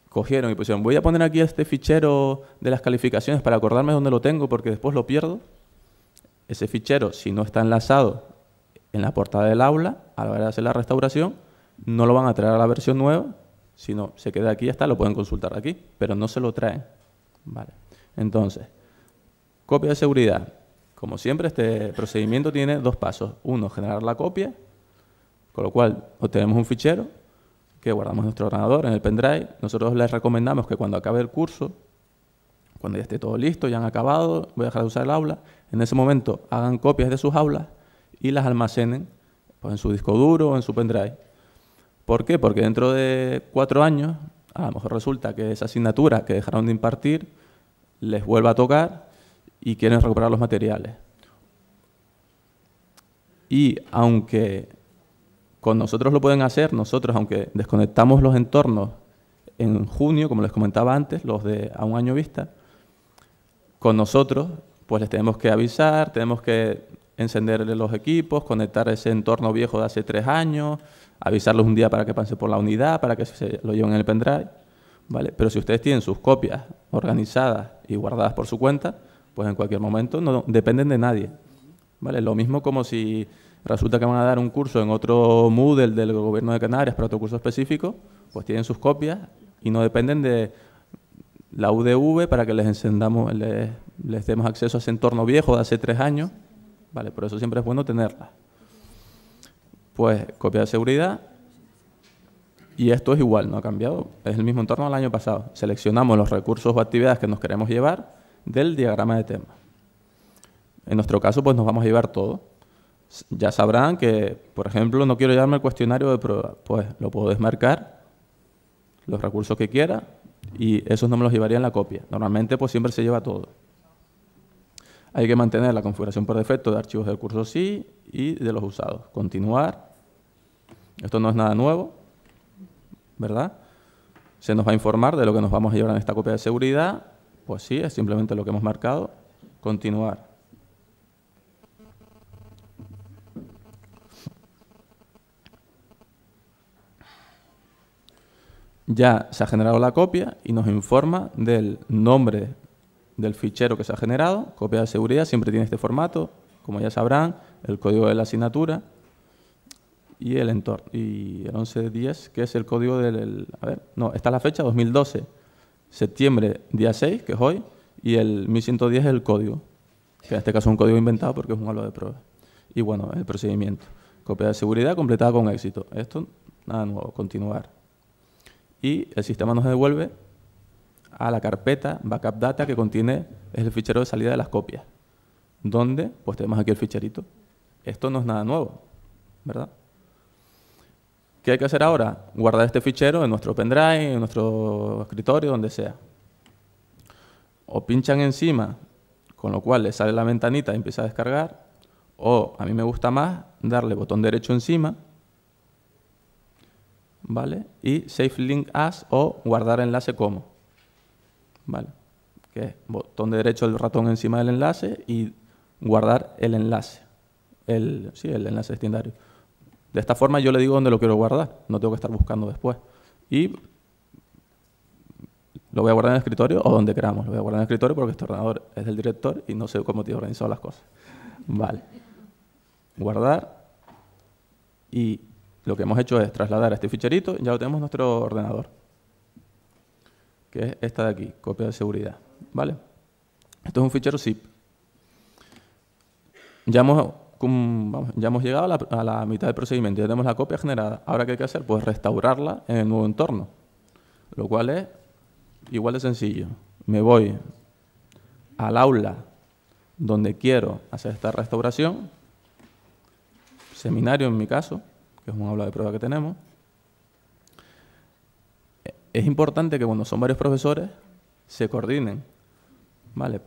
cogieron y pusieron, voy a poner aquí este fichero de las calificaciones para acordarme dónde lo tengo porque después lo pierdo, ese fichero, si no está enlazado en la portada del aula, a la hora de hacer la restauración, no lo van a traer a la versión nueva, si no, se queda aquí, ya está, lo pueden consultar aquí, pero no se lo traen. Vale. Entonces, copia de seguridad. Como siempre, este procedimiento tiene dos pasos. Uno, generar la copia, con lo cual obtenemos un fichero que guardamos en nuestro ordenador, en el pendrive. Nosotros les recomendamos que cuando acabe el curso, cuando ya esté todo listo, ya han acabado, voy a dejar de usar el aula, en ese momento hagan copias de sus aulas y las almacenen pues, en su disco duro o en su pendrive ¿Por qué? Porque dentro de cuatro años, a lo mejor resulta que esa asignatura que dejaron de impartir les vuelva a tocar y quieren recuperar los materiales. Y aunque con nosotros lo pueden hacer, nosotros, aunque desconectamos los entornos en junio, como les comentaba antes, los de a un año vista, con nosotros, pues les tenemos que avisar, tenemos que encender los equipos, conectar ese entorno viejo de hace tres años, avisarlos un día para que pasen por la unidad, para que se lo lleven en el pendrive, ¿vale? Pero si ustedes tienen sus copias organizadas y guardadas por su cuenta, pues en cualquier momento no dependen de nadie, ¿vale? Lo mismo como si resulta que van a dar un curso en otro Moodle del gobierno de Canarias para otro curso específico, pues tienen sus copias y no dependen de la UDV para que les encendamos, les demos acceso a ese entorno viejo de hace tres años, ¿vale? Por eso siempre es bueno tenerla. Pues, copia de seguridad y esto es igual, no ha cambiado, es el mismo entorno del año pasado. Seleccionamos los recursos o actividades que nos queremos llevar del diagrama de tema. En nuestro caso, pues nos vamos a llevar todo. Ya sabrán que, por ejemplo, no quiero llevarme el cuestionario de prueba, pues lo puedo desmarcar, los recursos que quiera, y esos no me los llevaría en la copia. Normalmente, pues siempre se lleva todo. Hay que mantener la configuración por defecto de archivos del curso sí y de los usados. Continuar, esto no es nada nuevo, ¿verdad? Se nos va a informar de lo que nos vamos a llevar en esta copia de seguridad. Pues sí, es simplemente lo que hemos marcado. Continuar. ya se ha generado la copia y nos informa del nombre del fichero que se ha generado. Copia de seguridad siempre tiene este formato, como ya sabrán, el código de la asignatura, y el 1110, que es el código del... a ver, no, está la fecha 2012, septiembre, día 6, que es hoy, y el 1110 es el código, que en este caso es un código inventado porque es un halo de prueba. Y bueno, el procedimiento. Copia de seguridad completada con éxito. Esto, nada nuevo, continuar. Y el sistema nos devuelve a la carpeta backup data que contiene es el fichero de salida de las copias. ¿Dónde? pues tenemos aquí el ficherito. Esto no es nada nuevo, ¿verdad? ¿Qué hay que hacer ahora? Guardar este fichero en nuestro pendrive, en nuestro escritorio, donde sea. O pinchan encima, con lo cual le sale la ventanita y empieza a descargar. O, a mí me gusta más, darle botón derecho encima, ¿vale? Y Save Link As o guardar enlace como, ¿vale? Que es botón derecho del ratón encima del enlace y guardar el enlace. El, sí, el enlace destindario. De esta forma yo le digo dónde lo quiero guardar, no tengo que estar buscando después. Y lo voy a guardar en el escritorio o donde queramos. Lo voy a guardar en el escritorio porque este ordenador es del director y no sé cómo tiene organizado las cosas. Vale. Guardar. Y lo que hemos hecho es trasladar a este ficherito ya lo tenemos en nuestro ordenador. Que es esta de aquí, copia de seguridad. Vale. Esto es un fichero zip. Ya hemos ya hemos llegado a la, mitad del procedimiento, ya tenemos la copia generada. Ahora, ¿qué hay que hacer? Pues restaurarla en el nuevo entorno, lo cual es igual de sencillo. Me voy al aula donde quiero hacer esta restauración, seminario en mi caso, que es un aula de prueba que tenemos. Es importante que cuando son varios profesores se coordinen, ¿vale?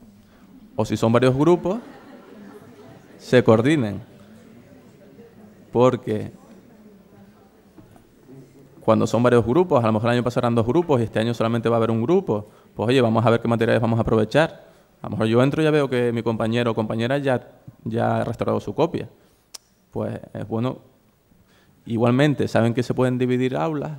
O si son varios grupos, se coordinen. Porque cuando son varios grupos, a lo mejor el año pasado eran dos grupos y este año solamente va a haber un grupo, pues oye, vamos a ver qué materiales vamos a aprovechar. A lo mejor yo entro y ya veo que mi compañero o compañera ya, ya ha restaurado su copia. Pues es bueno. Igualmente, saben que se pueden dividir aulas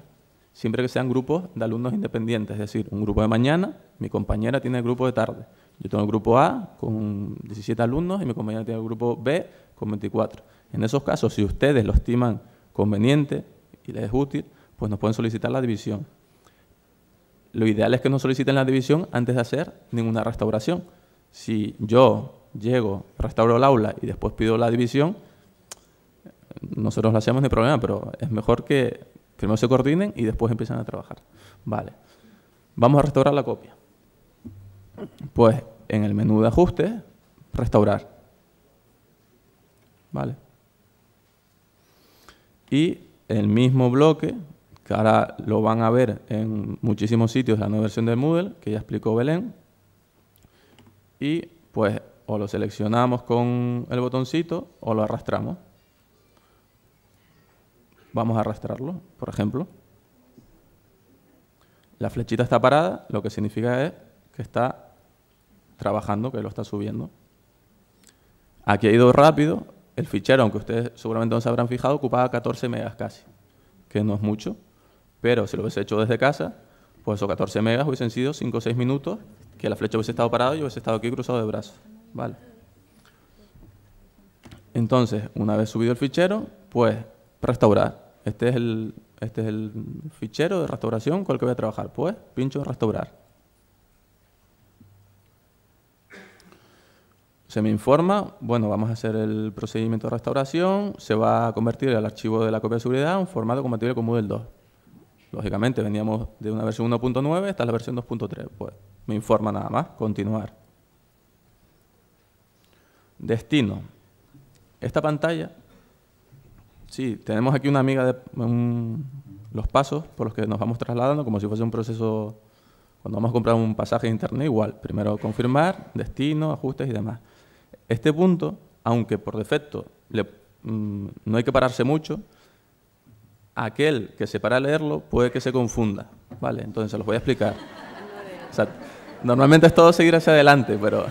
siempre que sean grupos de alumnos independientes, es decir, un grupo de mañana, mi compañera tiene el grupo de tarde yo tengo el grupo A con 17 alumnos y mi compañero tiene el grupo B con 24. En esos casos, si ustedes lo estiman conveniente y les es útil, pues nos pueden solicitar la división. Lo ideal es que no soliciten la división antes de hacer ninguna restauración. Si yo llego, restauro el aula y después pido la división, nosotros lo hacemos, no problema, pero es mejor que primero se coordinen y después empiezan a trabajar. Vale. Vamos a restaurar la copia. Pues en el menú de ajustes, restaurar. ¿Vale? Y el mismo bloque, que ahora lo van a ver en muchísimos sitios la nueva versión de Moodle, que ya explicó Belén, y pues o lo seleccionamos con el botoncito o lo arrastramos. Vamos a arrastrarlo, por ejemplo. La flechita está parada, lo que significa es que está trabajando, que lo está subiendo. Aquí ha ido rápido. El fichero, aunque ustedes seguramente no se habrán fijado, ocupaba 14 megas casi, que no es mucho, pero si lo hubiese hecho desde casa, pues esos 14 megas hubiesen sido 5 o 6 minutos, que la flecha hubiese estado parada y hubiese estado aquí cruzado de brazos. Vale. Entonces, una vez subido el fichero, pues restaurar. Este es el, este es el fichero de restauración con el que voy a trabajar. Pues pincho restaurar. Se me informa, bueno, vamos a hacer el procedimiento de restauración, se va a convertir el archivo de la copia de seguridad en formato compatible con Moodle 2. Lógicamente, veníamos de una versión 1.9, hasta la versión 2.3. Pues me informa nada más, continuar. Destino. Esta pantalla, sí, tenemos aquí una amiga de los pasos por los que nos vamos trasladando, como si fuese un proceso, cuando vamos a comprar un pasaje de internet, igual. Primero confirmar, destino, ajustes y demás este punto, aunque por defecto mm, no hay que pararse mucho, aquel que se para a leerlo puede que se confunda. Vale, entonces se los voy a explicar. normalmente es todo seguir hacia adelante, pero...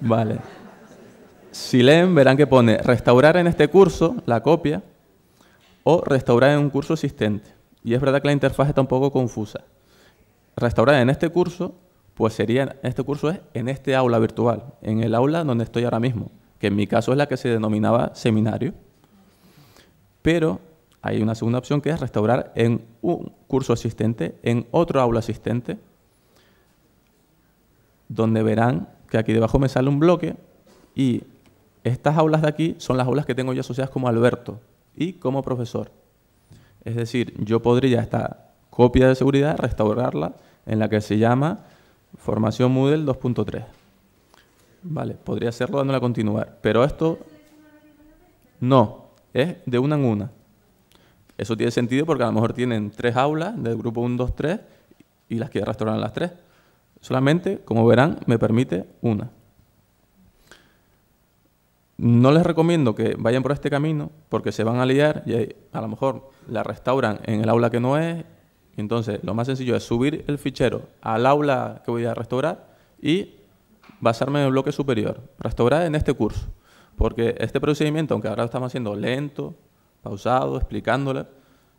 Vale. Si leen, verán que pone restaurar en este curso la copia o restaurar en un curso existente. Y es verdad que la interfaz está un poco confusa. Restaurar en este curso pues sería, este curso es en este aula virtual, en el aula donde estoy ahora mismo, que en mi caso es la que se denominaba seminario. Pero hay una segunda opción que es restaurar en un curso asistente, en otro aula asistente, donde verán que aquí debajo me sale un bloque y estas aulas de aquí son las aulas que tengo yo asociadas como Alberto y como profesor. Es decir, yo podría esta copia de seguridad restaurarla en la que se llama Formación Moodle 2.3. Vale, podría hacerlo dándole a continuar. Pero esto no, es de una en una. Eso tiene sentido porque a lo mejor tienen tres aulas del grupo 1, 2, 3 y las quieren restaurar las tres. Solamente, como verán, me permite una. No les recomiendo que vayan por este camino porque se van a liar y a lo mejor la restauran en el aula que no es entonces, lo más sencillo es subir el fichero al aula que voy a restaurar y basarme en el bloque superior. Restaurar en este curso. Porque este procedimiento, aunque ahora lo estamos haciendo lento, pausado, explicándole,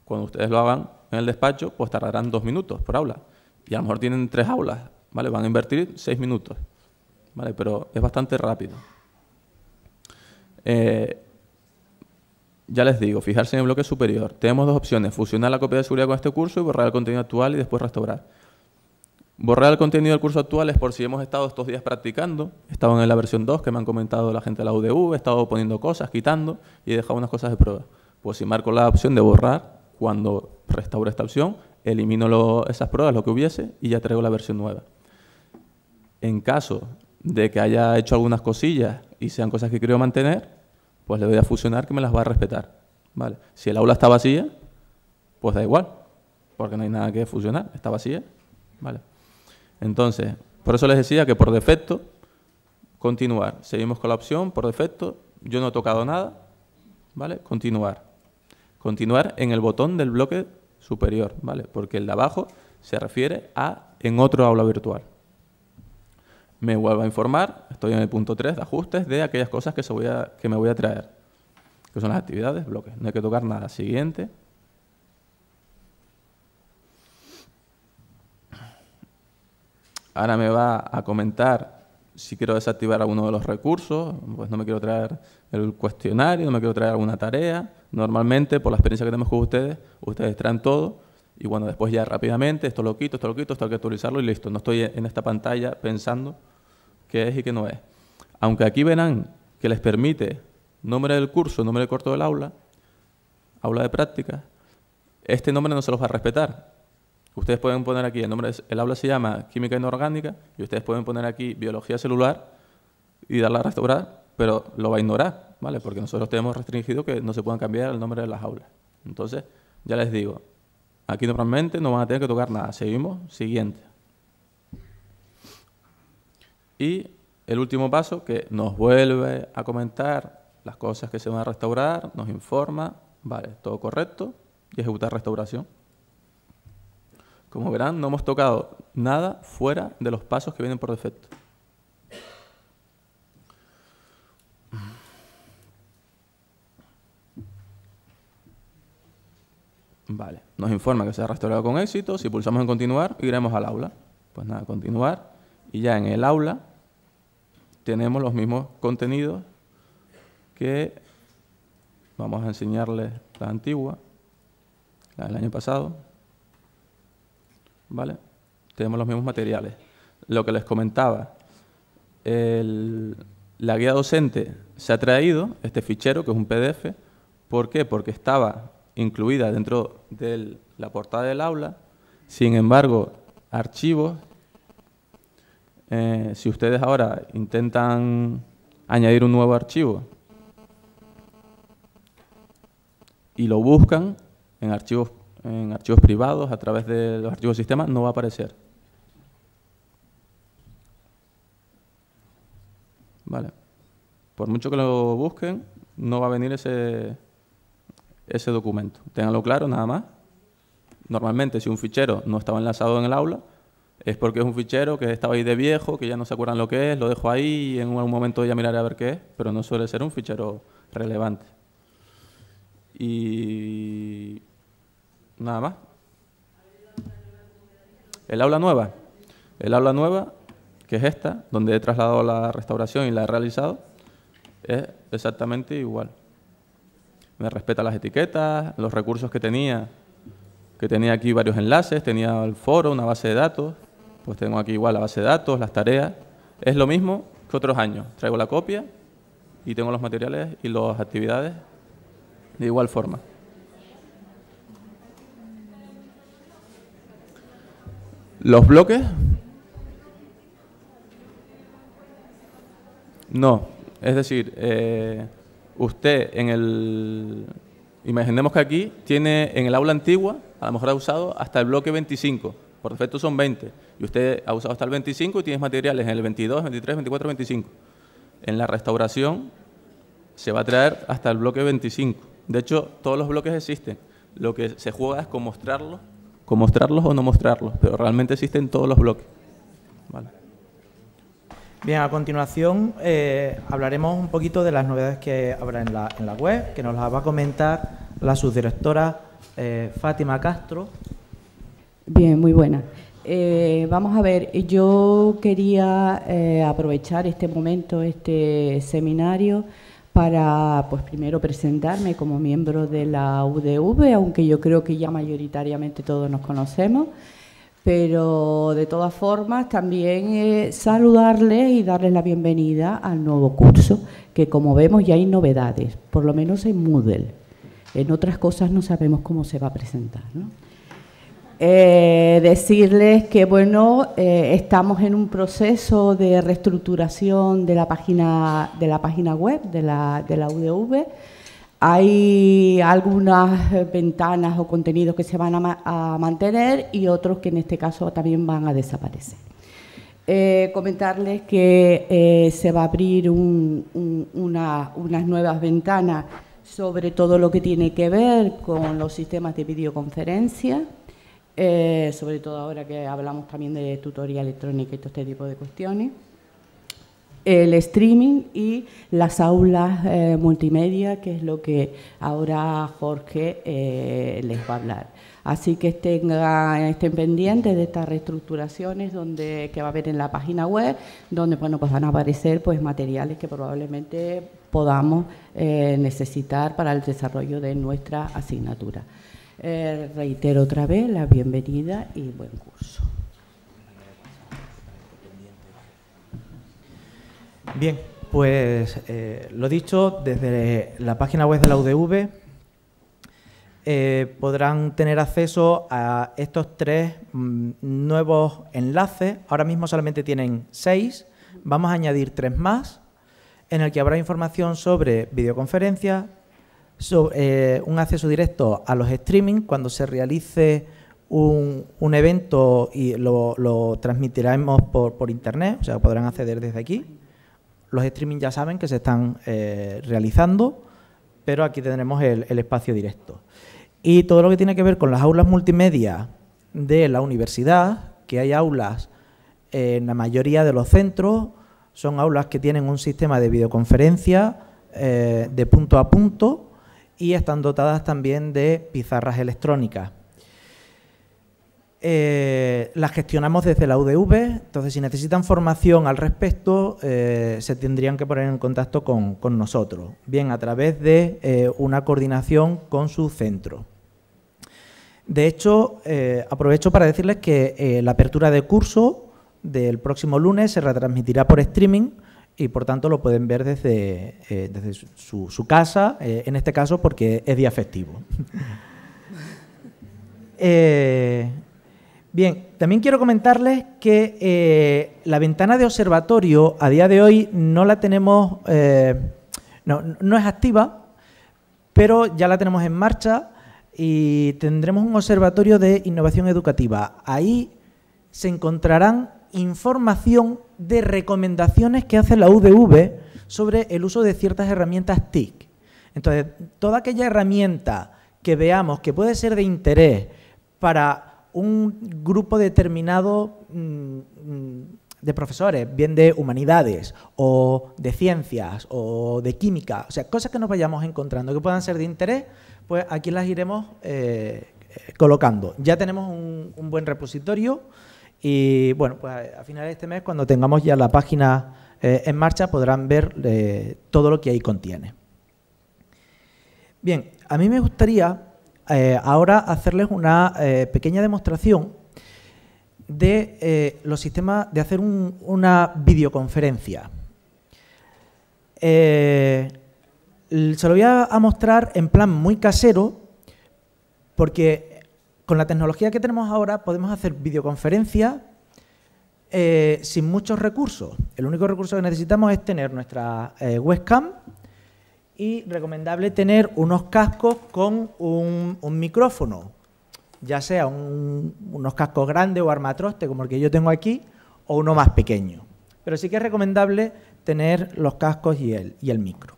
cuando ustedes lo hagan en el despacho, pues tardarán dos minutos por aula. Y a lo mejor tienen tres aulas, ¿vale? Van a invertir seis minutos, ¿vale? Pero es bastante rápido. Eh, ya les digo, fijarse en el bloque superior. Tenemos dos opciones, fusionar la copia de seguridad con este curso y borrar el contenido actual y después restaurar. Borrar el contenido del curso actual es por si hemos estado estos días practicando, estaban en la versión 2 que me han comentado la gente de la UDV, he estado poniendo cosas, quitando y he dejado unas cosas de prueba. Pues si marco la opción de borrar, cuando restauro esta opción, elimino esas pruebas, lo que hubiese, y ya traigo la versión nueva. En caso de que haya hecho algunas cosillas y sean cosas que quiero mantener, pues le voy a fusionar que me las va a respetar. ¿Vale? Si el aula está vacía, pues da igual, porque no hay nada que fusionar, está vacía. ¿Vale? Entonces, por eso les decía que por defecto, continuar. Seguimos con la opción, por defecto, yo no he tocado nada, ¿vale? Continuar. Continuar en el botón del bloque superior, ¿vale? Porque el de abajo se refiere a en otro aula virtual me vuelva a informar, estoy en el punto 3 de ajustes de aquellas cosas que, se voy que me voy a traer, que son las actividades, bloques, no hay que tocar nada. Siguiente. Ahora me va a comentar si quiero desactivar alguno de los recursos, pues no me quiero traer el cuestionario, no me quiero traer alguna tarea. Normalmente, por la experiencia que tenemos con ustedes, ustedes traen todo y bueno, después ya rápidamente, esto lo quito, esto lo quito, esto hay que actualizarlo y listo. No estoy en esta pantalla pensando qué es y qué no es. Aunque aquí verán que les permite nombre del curso, nombre del corto del aula, aula de práctica, este nombre no se los va a respetar. Ustedes pueden poner aquí, el, nombre, el aula se llama química inorgánica, y ustedes pueden poner aquí biología celular y darla a restaurar, pero lo va a ignorar, ¿vale? Porque nosotros tenemos restringido que no se puedan cambiar el nombre de las aulas. Entonces, ya les digo, aquí normalmente no van a tener que tocar nada. Seguimos, siguiente. Y el último paso, que nos vuelve a comentar las cosas que se van a restaurar, nos informa, vale, todo correcto, y ejecutar restauración. Como verán, no hemos tocado nada fuera de los pasos que vienen por defecto. Vale, nos informa que se ha restaurado con éxito. Si pulsamos en continuar, iremos al aula. Pues nada, continuar. Y ya en el aula tenemos los mismos contenidos que vamos a enseñarles la antigua, la del año pasado. ¿Vale? Tenemos los mismos materiales. Lo que les comentaba, la guía docente se ha traído este fichero, que es un PDF. ¿Por qué? Porque estaba incluida dentro de la portada del aula. Sin embargo, archivos eh, si ustedes ahora intentan añadir un nuevo archivo y lo buscan en archivos, en archivos privados a través de los archivos sistema, no va a aparecer. Vale. Por mucho que lo busquen, no va a venir ese, ese documento. Ténganlo claro, nada más. Normalmente, si un fichero no estaba enlazado en el aula, es porque es un fichero que estaba ahí de viejo, que ya no se acuerdan lo que es, lo dejo ahí y en algún momento ya miraré a ver qué es, pero no suele ser un fichero relevante. Y nada más. El aula nueva. El aula nueva, que es esta, donde he trasladado la restauración y la he realizado, es exactamente igual. Me respeta las etiquetas, los recursos que tenía, que tenía aquí varios enlaces, tenía el foro, una base de datos, pues tengo aquí igual la base de datos, las tareas. Es lo mismo que otros años. Traigo la copia y tengo los materiales y las actividades de igual forma. Los bloques. No, es decir, eh, usted en el... Imaginemos que aquí tiene en el aula antigua, a lo mejor ha usado hasta el bloque 25 por defecto son 20, y usted ha usado hasta el 25 y tienes materiales en el 22, 23, 24, 25. En la restauración se va a traer hasta el bloque 25. De hecho, todos los bloques existen. Lo que se juega es con mostrarlos, con mostrarlos o no mostrarlos, pero realmente existen todos los bloques. Bien, a continuación eh, hablaremos un poquito de las novedades que habrá en la, web, que nos las va a comentar la subdirectora eh, Fátima Castro, Bien, muy buena. Eh, vamos a ver, yo quería eh, aprovechar este momento, este seminario, para pues primero presentarme como miembro de la UDV, aunque yo creo que ya mayoritariamente todos nos conocemos, pero de todas formas también eh, saludarle y darles la bienvenida al nuevo curso, que como vemos ya hay novedades, por lo menos en Moodle. En otras cosas no sabemos cómo se va a presentar, ¿no? Eh, decirles que bueno, eh, estamos en un proceso de reestructuración de la página, de la página web de la, UDV. Hay algunas ventanas o contenidos que se van a, mantener y otros que en este caso también van a desaparecer. Eh, comentarles que se va a abrir unas nuevas ventanas sobre todo lo que tiene que ver con los sistemas de videoconferencia, eh, sobre todo ahora que hablamos también de tutoría electrónica y todo este tipo de cuestiones, el streaming y las aulas eh, multimedia, que es lo que ahora Jorge eh, les va a hablar. Así que estén, estén pendientes de estas reestructuraciones donde, que va a haber en la página web, donde pues van a aparecer pues, materiales que probablemente podamos necesitar para el desarrollo de nuestra asignatura. Eh, reitero otra vez la bienvenida y buen curso. Bien, pues eh, lo dicho, desde la página web de la UDV eh, podrán tener acceso a estos tres mm, nuevos enlaces. Ahora mismo solamente tienen seis, vamos a añadir tres más, en el que habrá información sobre videoconferencia. Eh, un acceso directo a los streaming cuando se realice un, evento y lo, transmitiremos por, internet, o sea, podrán acceder desde aquí. Los streaming ya saben que se están eh, realizando, pero aquí tendremos el, espacio directo. Y todo lo que tiene que ver con las aulas multimedia de la universidad, que hay aulas en la mayoría de los centros, son aulas que tienen un sistema de videoconferencia eh, de punto a punto y están dotadas también de pizarras electrónicas. Eh, las gestionamos desde la UDV, entonces si necesitan formación al respecto, eh, se tendrían que poner en contacto con, nosotros, bien a través de eh, una coordinación con su centro. De hecho, aprovecho para decirles que la apertura de curso del próximo lunes se retransmitirá por streaming, y por tanto lo pueden ver desde, eh, su, casa, eh, en este caso porque es día festivo. Eh, bien, también quiero comentarles que la ventana de observatorio a día de hoy no la tenemos, no, no es activa, pero ya la tenemos en marcha y tendremos un observatorio de innovación educativa. Ahí se encontrarán información de recomendaciones que hace la UDV sobre el uso de ciertas herramientas TIC. Entonces, toda aquella herramienta que veamos que puede ser de interés para un grupo determinado mm, mm, de profesores, bien de humanidades o de ciencias o de química, o sea, cosas que nos vayamos encontrando que puedan ser de interés, pues aquí las iremos eh, eh, colocando. Ya tenemos un buen repositorio. Y bueno, pues a finales de este mes, cuando tengamos ya la página eh, en marcha, podrán ver eh, todo lo que ahí contiene. Bien, a mí me gustaría eh, ahora hacerles una pequeña demostración de los sistemas, de hacer una videoconferencia. se lo voy a mostrar en plan muy casero, porque con la tecnología que tenemos ahora podemos hacer videoconferencias eh, sin muchos recursos. El único recurso que necesitamos es tener nuestra eh, webcam y recomendable tener unos cascos con un, micrófono, ya sea unos cascos grandes o armatroste como el que yo tengo aquí o uno más pequeño. Pero sí que es recomendable tener los cascos y el, y el micro.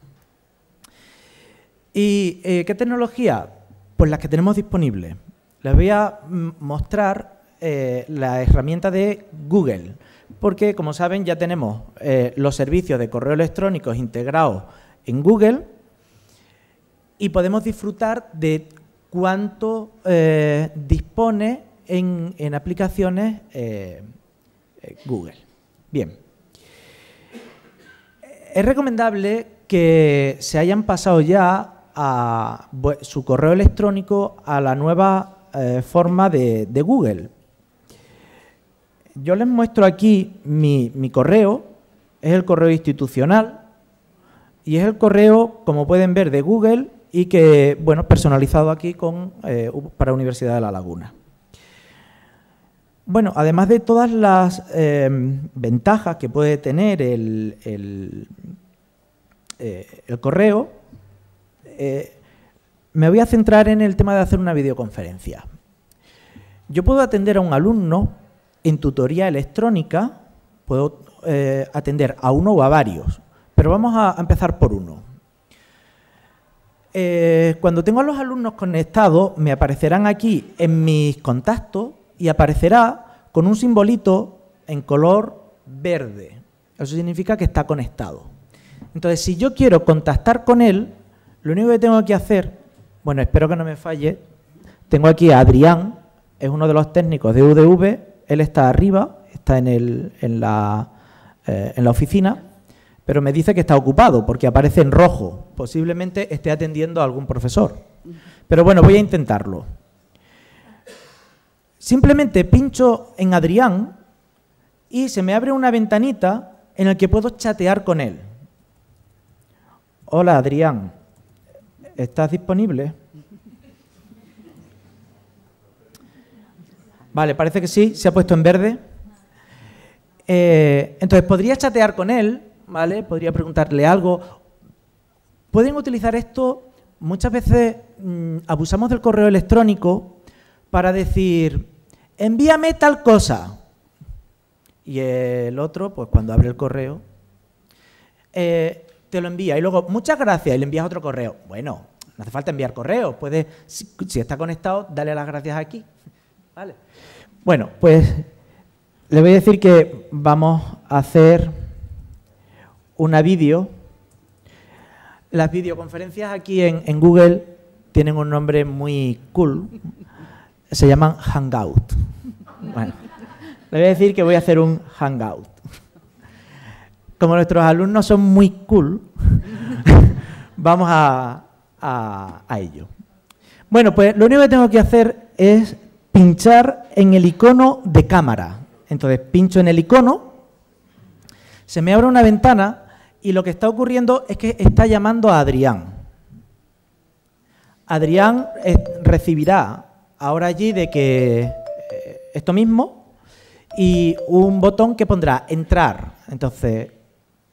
¿Y eh, qué tecnología? Pues las que tenemos disponibles. Les voy a mostrar eh, la herramienta de Google, porque como saben ya tenemos eh, los servicios de correo electrónico integrados en Google y podemos disfrutar de cuánto eh, dispone en, en aplicaciones Google. Bien. Es recomendable que se hayan pasado ya a su correo electrónico a la nueva eh, forma de, Google. Yo les muestro aquí mi, correo, es el correo institucional y es el correo, como pueden ver, de Google y que, bueno, personalizado aquí con, eh, para Universidad de La Laguna. Bueno, además de todas las eh, ventajas que puede tener el, correo, me voy a centrar en el tema de hacer una videoconferencia. Yo puedo atender a un alumno en tutoría electrónica, puedo eh, atender a uno o a varios, pero vamos a empezar por uno. Eh, cuando tengo a los alumnos conectados, me aparecerán aquí en mis contactos y aparecerá con un simbolito en color verde. Eso significa que está conectado. Entonces, si yo quiero contactar con él, lo único que tengo que hacer bueno, espero que no me falle. Tengo aquí a Adrián, es uno de los técnicos de UDV. Él está arriba, está en, en, la, eh, la oficina, pero me dice que está ocupado porque aparece en rojo. Posiblemente esté atendiendo a algún profesor. Pero bueno, voy a intentarlo. Simplemente pincho en Adrián y se me abre una ventanita en la que puedo chatear con él. Hola Adrián. ¿estás disponible? Vale, parece que sí, se ha puesto en verde. Eh, entonces, podría chatear con él, ¿vale? Podría preguntarle algo. Pueden utilizar esto, muchas veces mm, abusamos del correo electrónico para decir, envíame tal cosa. Y el otro, pues cuando abre el correo, eh, te lo envía y luego, muchas gracias, y le envías otro correo. Bueno, no hace falta enviar correo, puedes, si, está conectado, dale las gracias aquí. Bueno, pues le voy a decir que vamos a hacer una vídeo. Las videoconferencias aquí en, en Google tienen un nombre muy cool. Se llaman Hangout. Bueno, le voy a decir que voy a hacer un Hangout como nuestros alumnos son muy cool, vamos a, ello. Bueno, pues lo único que tengo que hacer es pinchar en el icono de cámara. Entonces pincho en el icono, se me abre una ventana y lo que está ocurriendo es que está llamando a Adrián. Adrián eh, recibirá ahora allí de que eh, esto mismo y un botón que pondrá entrar. Entonces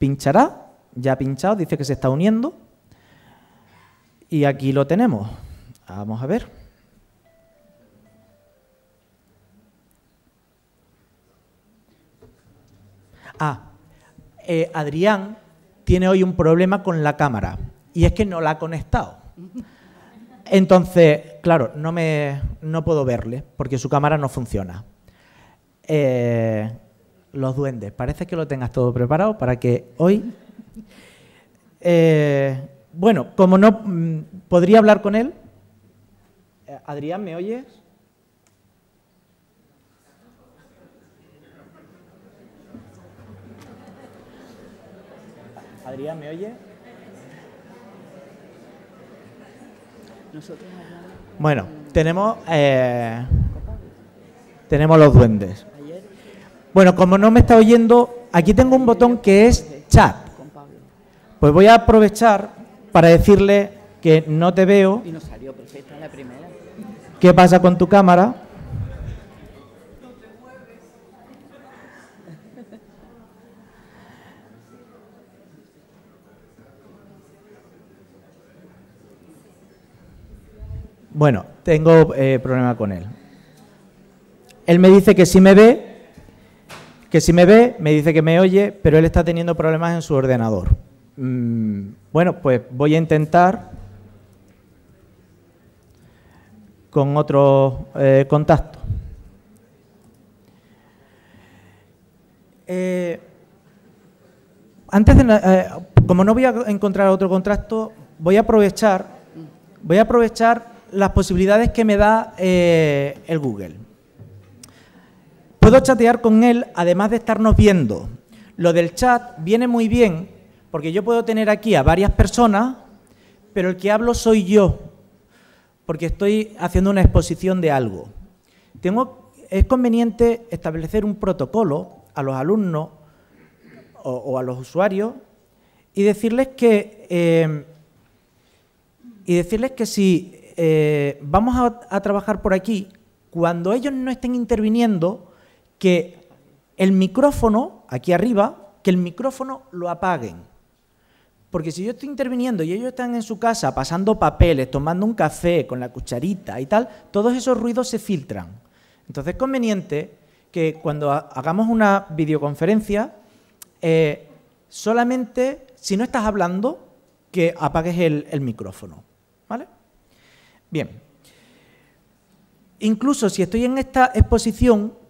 Pinchará, ya ha pinchado, dice que se está uniendo. Y aquí lo tenemos. Vamos a ver. Ah, eh, Adrián tiene hoy un problema con la cámara y es que no la ha conectado. Entonces, claro, no, me, no puedo verle porque su cámara no funciona. Eh, los duendes. Parece que lo tengas todo preparado para que hoy... Eh, bueno, como no... Mm, ¿Podría hablar con él? Eh, Adrián, ¿me oyes? Adrián, ¿me oyes? Bueno, tenemos, eh, tenemos los duendes. Bueno, como no me está oyendo, aquí tengo un botón que es chat. Pues voy a aprovechar para decirle que no te veo. ¿Qué pasa con tu cámara? Bueno, tengo eh, problema con él. Él me dice que si me ve, que si me ve, me dice que me oye, pero él está teniendo problemas en su ordenador. Mm. bueno, pues voy a intentar con otro eh, contacto. Eh, antes de, eh, como no voy a encontrar otro contacto, voy a aprovechar, voy a aprovechar las posibilidades que me da el Google. Puedo chatear con él además de estarnos viendo. Lo del chat viene muy bien porque yo puedo tener aquí a varias personas, pero el que hablo soy yo, porque estoy haciendo una exposición de algo. Tengo, es conveniente establecer un protocolo a los alumnos o, a los usuarios y decirles que, eh, y decirles que si eh, vamos a trabajar por aquí, cuando ellos no estén interviniendo, que el micrófono, aquí arriba, que el micrófono lo apaguen. Porque si yo estoy interviniendo y ellos están en su casa pasando papeles, tomando un café con la cucharita y tal, todos esos ruidos se filtran. Entonces es conveniente que cuando hagamos una videoconferencia, eh, solamente si no estás hablando, que apagues el, el micrófono. ¿Vale? Bien. Incluso si estoy en esta exposición,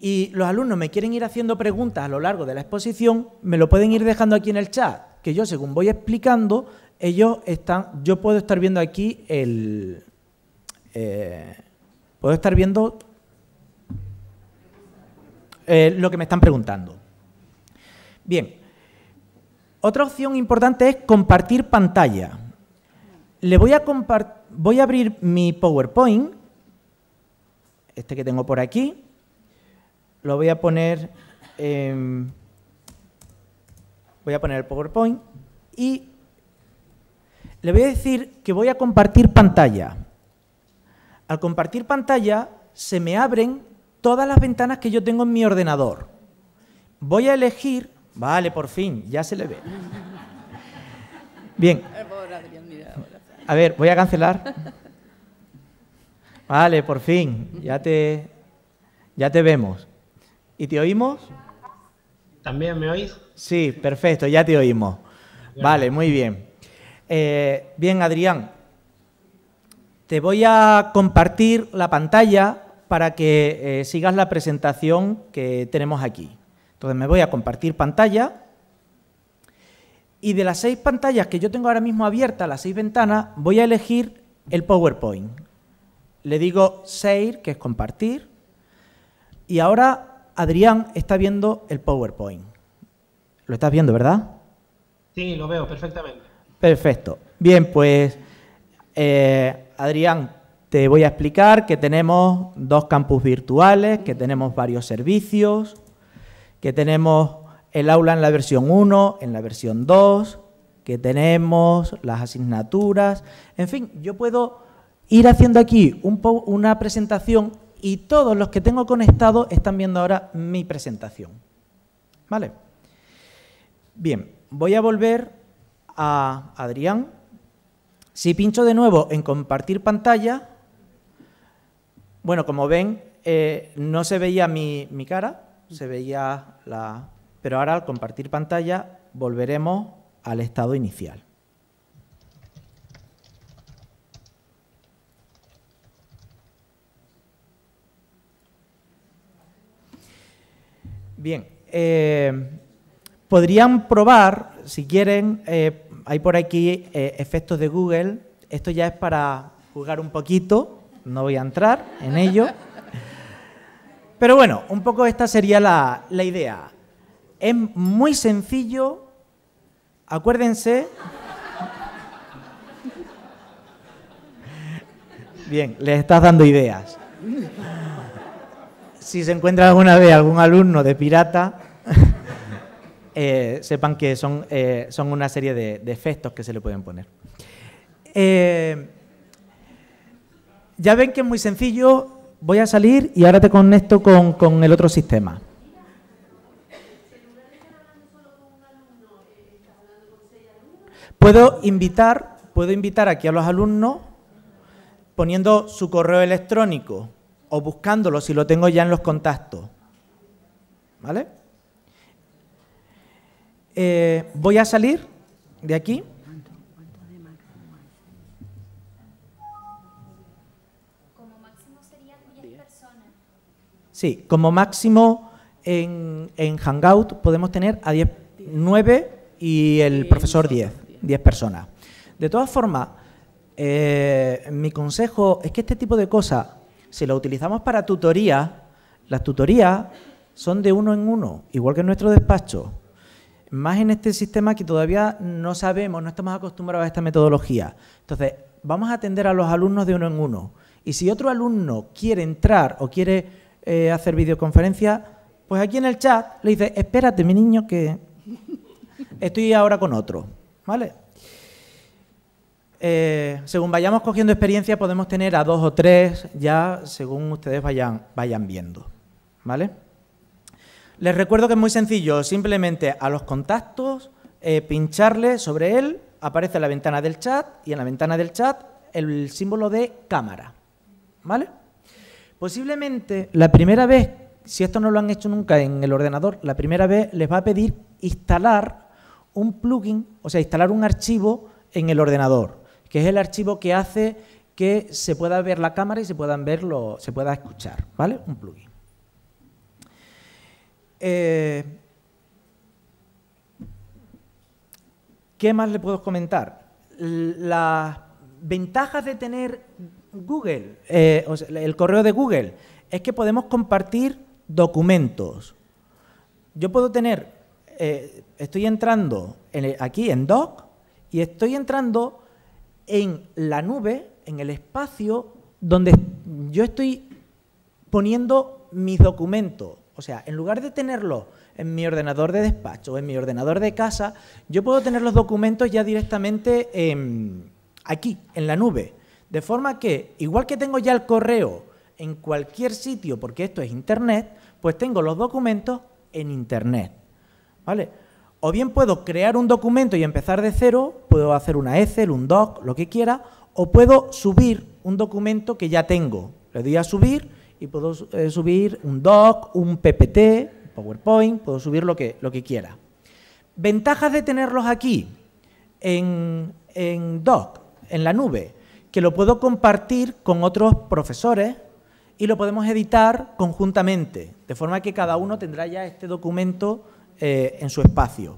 y los alumnos me quieren ir haciendo preguntas a lo largo de la exposición, me lo pueden ir dejando aquí en el chat, que yo según voy explicando, ellos están, yo puedo estar viendo aquí el, eh, puedo estar viendo eh, lo que me están preguntando. Bien, otra opción importante es compartir pantalla. Le voy a, voy a abrir mi PowerPoint, este que tengo por aquí, lo voy a poner, em, voy a poner el PowerPoint y le voy a decir que voy a compartir pantalla. Al compartir pantalla se me abren todas las ventanas que yo tengo en mi ordenador. Voy a elegir, vale, por fin, ya se le ve. Bien. A ver, voy a cancelar. Vale, por fin, ya te, ya te vemos. ¿Y te oímos? ¿También me oís? Sí, perfecto, ya te oímos. Vale, muy bien. Eh, bien, Adrián, te voy a compartir la pantalla para que eh, sigas la presentación que tenemos aquí. Entonces me voy a compartir pantalla y de las seis pantallas que yo tengo ahora mismo abiertas, las seis ventanas, voy a elegir el PowerPoint. Le digo share, que es compartir, y ahora Adrián está viendo el PowerPoint. ¿Lo estás viendo, verdad? Sí, lo veo perfectamente. Perfecto. Bien, pues eh, Adrián, te voy a explicar que tenemos dos campus virtuales, que tenemos varios servicios, que tenemos el aula en la versión 1, en la versión 2, que tenemos las asignaturas. En fin, yo puedo ir haciendo aquí un una presentación y todos los que tengo conectado están viendo ahora mi presentación. ¿Vale? Bien, voy a volver a Adrián. Si pincho de nuevo en compartir pantalla, bueno, como ven, eh, no se veía mi, mi cara, se veía la... Pero ahora al compartir pantalla volveremos al estado inicial. Bien. Eh, podrían probar, si quieren, eh, hay por aquí eh, efectos de Google. Esto ya es para jugar un poquito, no voy a entrar en ello. Pero bueno, un poco esta sería la, la idea. Es muy sencillo, acuérdense. Bien, les estás dando ideas si se encuentra alguna vez algún alumno de pirata, eh, sepan que son, eh, son una serie de, efectos que se le pueden poner. Eh, ya ven que es muy sencillo. Voy a salir y ahora te conecto con, con el otro sistema. Puedo invitar, puedo invitar aquí a los alumnos poniendo su correo electrónico o buscándolo si lo tengo ya en los contactos. ¿Vale? Eh, voy a salir de aquí. Como máximo serían 10 personas. Sí, como máximo en, Hangout podemos tener a 9 y el profesor 10, 10 personas. De todas formas, eh, mi consejo es que este tipo de cosas si lo utilizamos para tutoría, las tutorías son de uno en uno, igual que en nuestro despacho. Más en este sistema que todavía no sabemos, no estamos acostumbrados a esta metodología. Entonces, vamos a atender a los alumnos de uno en uno. Y si otro alumno quiere entrar o quiere eh, hacer videoconferencia, pues aquí en el chat le dice, espérate mi niño que estoy ahora con otro. ¿Vale? Eh, según vayamos cogiendo experiencia, podemos tener a dos o tres ya según ustedes vayan, vayan viendo. ¿Vale? Les recuerdo que es muy sencillo, simplemente a los contactos, eh, pincharle sobre él, aparece la ventana del chat y en la ventana del chat el símbolo de cámara. ¿Vale? Posiblemente la primera vez, si esto no lo han hecho nunca en el ordenador, la primera vez les va a pedir instalar un plugin, o sea, instalar un archivo en el ordenador que es el archivo que hace que se pueda ver la cámara y se, puedan verlo, se pueda escuchar, ¿vale? Un plugin. Eh, ¿Qué más le puedo comentar? Las ventajas de tener Google, eh, el correo de Google, es que podemos compartir documentos. Yo puedo tener, eh, estoy entrando aquí en Doc y estoy entrando en la nube, en el espacio donde yo estoy poniendo mis documentos. O sea, en lugar de tenerlo en mi ordenador de despacho o en mi ordenador de casa, yo puedo tener los documentos ya directamente em, aquí, en la nube. De forma que, igual que tengo ya el correo en cualquier sitio, porque esto es Internet, pues tengo los documentos en Internet. ¿Vale? O bien puedo crear un documento y empezar de cero, puedo hacer una Excel, un doc, lo que quiera, o puedo subir un documento que ya tengo. Le doy a subir y puedo eh, subir un doc, un PPT, PowerPoint, puedo subir lo que, lo que quiera. Ventajas de tenerlos aquí en, en doc, en la nube, que lo puedo compartir con otros profesores y lo podemos editar conjuntamente, de forma que cada uno tendrá ya este documento eh, en su espacio.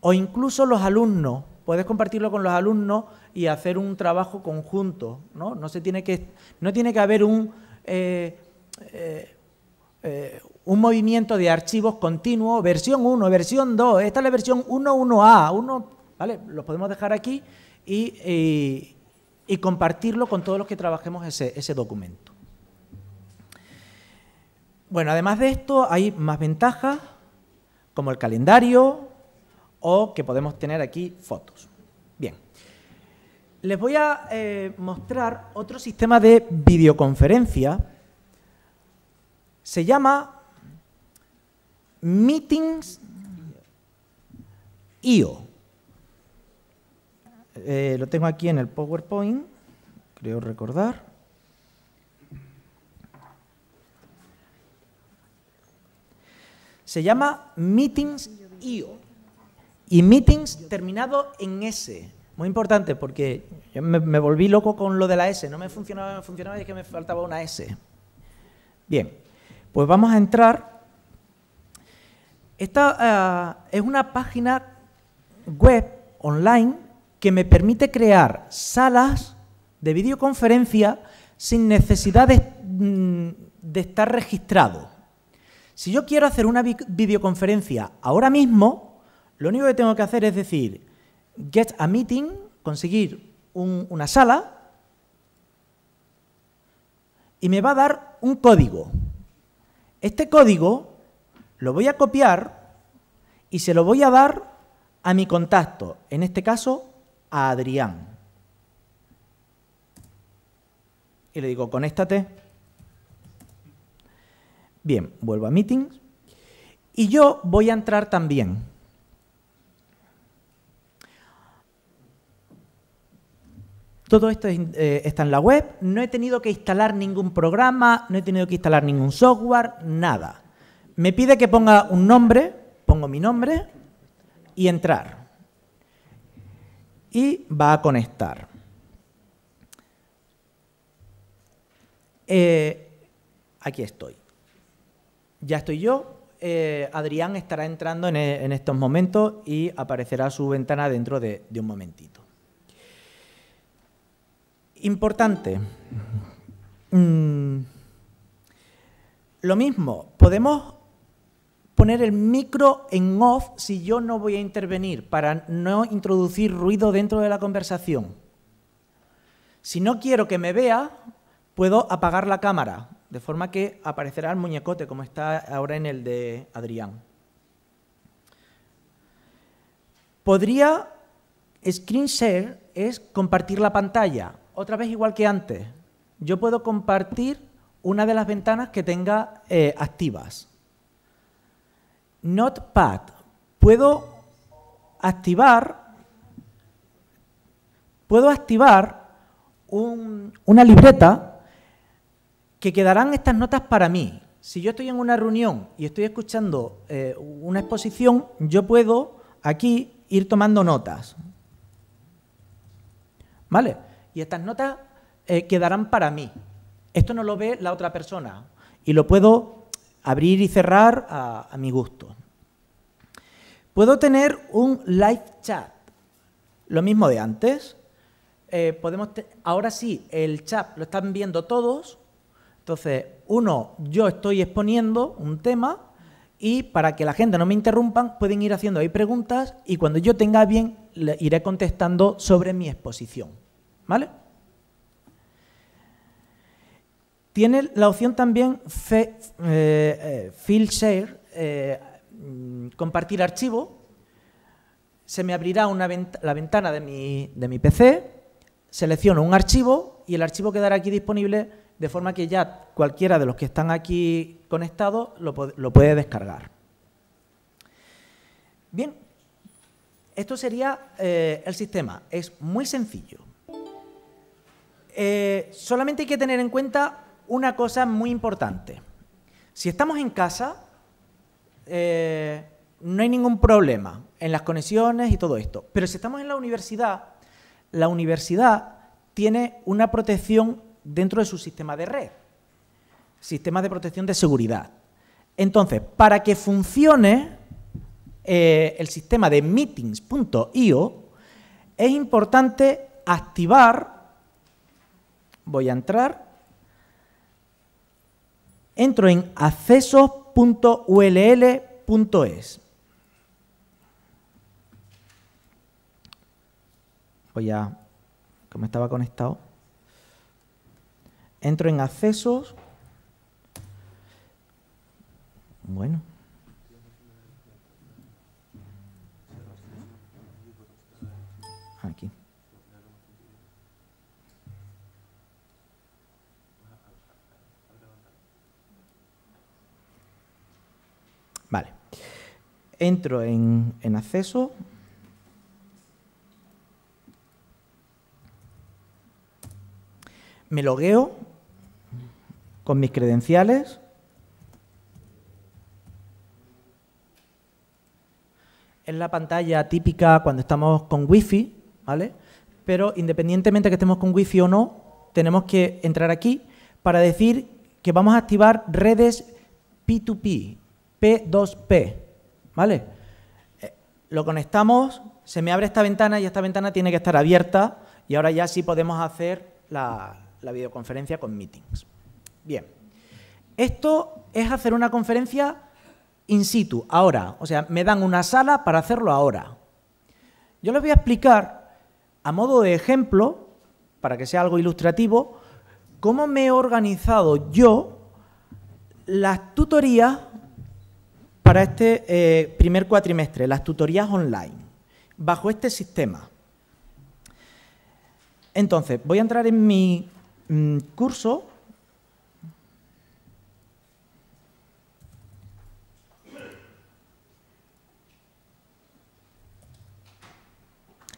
O incluso los alumnos, puedes compartirlo con los alumnos y hacer un trabajo conjunto. No, no, se tiene, que, no tiene que haber un, eh, eh, un movimiento de archivos continuo, versión 1, versión 2, esta es la versión 1.1a, ¿vale? Los podemos dejar aquí y, compartirlo con todos los que trabajemos ese, ese documento. Bueno, además de esto, hay más ventajas como el calendario o que podemos tener aquí fotos. Bien, les voy a eh, mostrar otro sistema de videoconferencia. Se llama Meetings IO. Eh, lo tengo aquí en el PowerPoint, creo recordar. Se llama Meetings Y Meetings terminado en S. Muy importante porque me, volví loco con lo de la S. No me funcionaba, me funcionaba y es que me faltaba una S. Bien, pues vamos a entrar. Esta eh, es una página web online que me permite crear salas de videoconferencia sin necesidad mm, de estar registrado. Si yo quiero hacer una videoconferencia ahora mismo, lo único que tengo que hacer es decir, get a meeting, conseguir una sala, y me va a dar un código. Este código lo voy a copiar y se lo voy a dar a mi contacto, en este caso a Adrián. Y le digo, conéctate. Bien, vuelvo a Meetings. Y yo voy a entrar también. Todo esto eh, está en la web. No he tenido que instalar ningún programa, no he tenido que instalar ningún software, nada. Me pide que ponga un nombre, pongo mi nombre y entrar. Y va a conectar. Eh, aquí estoy ya estoy yo. Eh, Adrián estará entrando e, en, estos momentos y aparecerá su ventana dentro de, un momentito. Importante. Mm. Lo mismo, podemos poner el micro en off si yo no voy a intervenir para no introducir ruido dentro de la conversación. Si no quiero que me vea, puedo apagar la cámara de forma que aparecerá el muñecote como está ahora en el de Adrián. Podría, screen share es compartir la pantalla, otra vez igual que antes. Yo puedo compartir una de las ventanas que tenga eh, activas. Notepad, puedo activar, puedo activar una libreta que quedarán estas notas para mí. Si yo estoy en una reunión y estoy escuchando eh, una exposición, yo puedo aquí ir tomando notas. ¿Vale? Y estas notas eh, quedarán para mí. Esto no lo ve la otra persona y lo puedo abrir y cerrar a, mi gusto. Puedo tener un live chat, lo mismo de antes. Eh, podemos ahora sí, el chat lo están viendo todos, entonces, uno, yo estoy exponiendo un tema y para que la gente no me interrumpan, pueden ir haciendo ahí preguntas y cuando yo tenga bien, iré contestando sobre mi exposición. ¿Vale? Tiene la opción también fe, eh, eh, Share, eh, compartir archivo. Se me abrirá la ventana de mi, de mi PC, selecciono un archivo y el archivo quedará aquí disponible de forma que ya cualquiera de los que están aquí conectados lo, lo puede descargar. Bien, esto sería eh, el sistema. Es muy sencillo. Eh, solamente hay que tener en cuenta una cosa muy importante. Si estamos en casa, eh, no hay ningún problema en las conexiones y todo esto. Pero si estamos en la universidad, la universidad tiene una protección dentro de su sistema de red, sistema de protección de seguridad. Entonces, para que funcione eh, el sistema de meetings.io, es importante activar, voy a entrar, entro en accesos.ull.es. Voy a, como estaba conectado, Entro en accesos. Bueno. Aquí. Vale. Entro en, en acceso. Me logueo con mis credenciales. Es la pantalla típica cuando estamos con Wi-Fi, ¿vale? Pero independientemente de que estemos con Wi-Fi o no, tenemos que entrar aquí para decir que vamos a activar redes P2P, P2P, ¿vale? Eh, lo conectamos, se me abre esta ventana y esta ventana tiene que estar abierta y ahora ya sí podemos hacer la, la videoconferencia con meetings. Bien. Esto es hacer una conferencia in situ, ahora. O sea, me dan una sala para hacerlo ahora. Yo les voy a explicar, a modo de ejemplo, para que sea algo ilustrativo, cómo me he organizado yo las tutorías para este eh, primer cuatrimestre, las tutorías online, bajo este sistema. Entonces, voy a entrar en mi mm, curso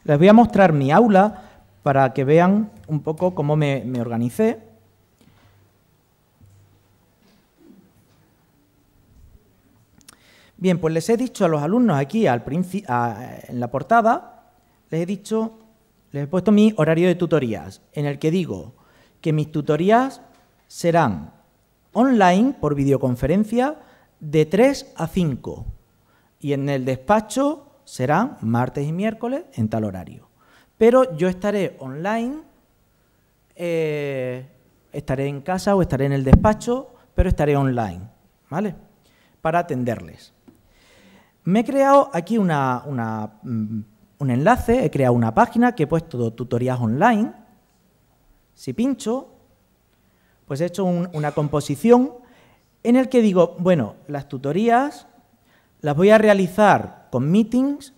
Les voy a mostrar mi aula para que vean un poco cómo me, organicé. Bien, pues les he dicho a los alumnos aquí al en la portada, les he dicho, les he puesto mi horario de tutorías, en el que digo que mis tutorías serán online por videoconferencia de 3 a 5 y en el despacho serán martes y miércoles en tal horario. Pero yo estaré online, eh, estaré en casa o estaré en el despacho, pero estaré online, ¿vale? Para atenderles. Me he creado aquí una, mm, un enlace, he creado una página que he puesto tutorías online. Si pincho, pues he hecho una composición en el que digo, bueno, las tutorías las voy a realizar con meetings,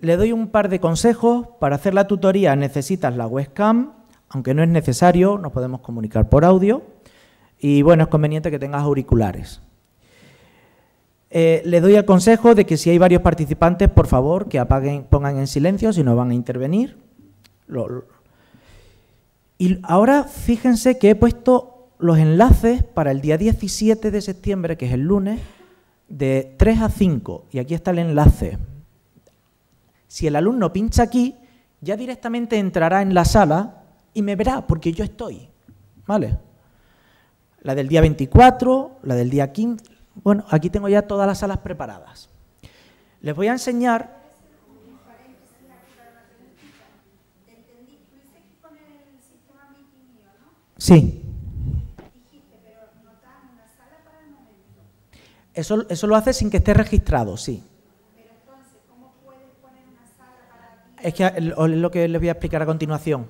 le doy un par de consejos. Para hacer la tutoría necesitas la webcam, aunque no es necesario, nos podemos comunicar por audio. Y bueno, es conveniente que tengas auriculares. Eh, le doy el consejo de que si hay varios participantes, por favor, que apaguen, pongan en silencio si no van a intervenir. y ahora fíjense que he puesto los enlaces para el día 17 de septiembre, que es el lunes, de 3 a 5, y aquí está el enlace, si el alumno pincha aquí, ya directamente entrará en la sala y me verá, porque yo estoy, ¿vale? La del día 24, la del día 15, bueno, aquí tengo ya todas las salas preparadas. Les voy a enseñar Sí. Eso, lo hace sin que esté registrado, sí. Pero entonces, ¿cómo puedes poner una sala para es que es lo que les voy a explicar a continuación.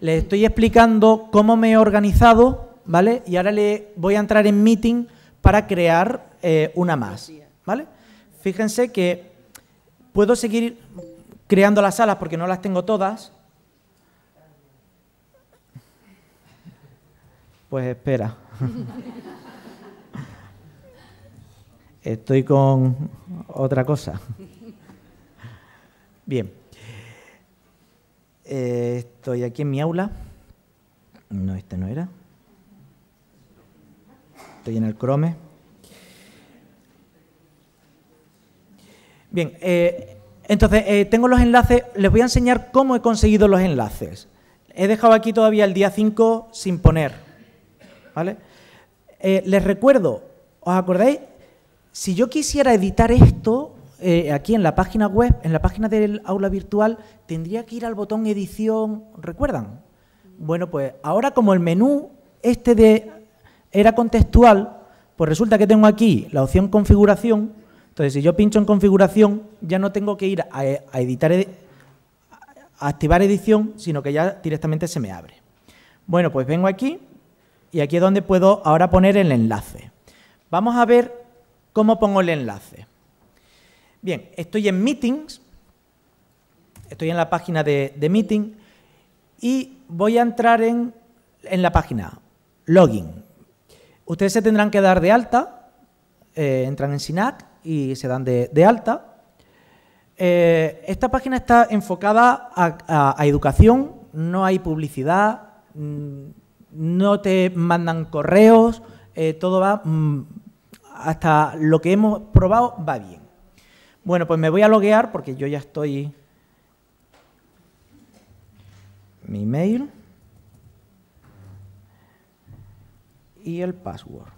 Les estoy explicando cómo me he organizado, ¿vale? Y ahora le voy a entrar en meeting para crear eh, una más, ¿vale? Fíjense que puedo seguir creando las salas porque no las tengo todas. Pues espera. Estoy con otra cosa. Bien. Eh, estoy aquí en mi aula. No, este no era. Estoy en el Chrome. Bien, eh, entonces eh, tengo los enlaces. Les voy a enseñar cómo he conseguido los enlaces. He dejado aquí todavía el día 5 sin poner. ¿Vale? les recuerdo, ¿os acordáis? Si yo quisiera editar esto, eh, aquí en la página web, en la página del aula virtual, tendría que ir al botón edición, ¿recuerdan? Bueno, pues ahora como el menú este de era contextual, pues resulta que tengo aquí la opción configuración, entonces si yo pincho en configuración, ya no tengo que ir a, a editar, a activar edición, sino que ya directamente se me abre. Bueno, pues vengo aquí y aquí es donde puedo ahora poner el enlace. Vamos a ver ¿Cómo pongo el enlace? Bien, estoy en Meetings, estoy en la página de, Meeting y voy a entrar en, la página Login. Ustedes se tendrán que dar de alta, eh, entran en SINAC y se dan de, alta. Eh, esta página está enfocada a, educación, no hay publicidad, mm, no te mandan correos, eh, todo va mm, hasta lo que hemos probado va bien. Bueno, pues me voy a loguear porque yo ya estoy... Mi mail y el password.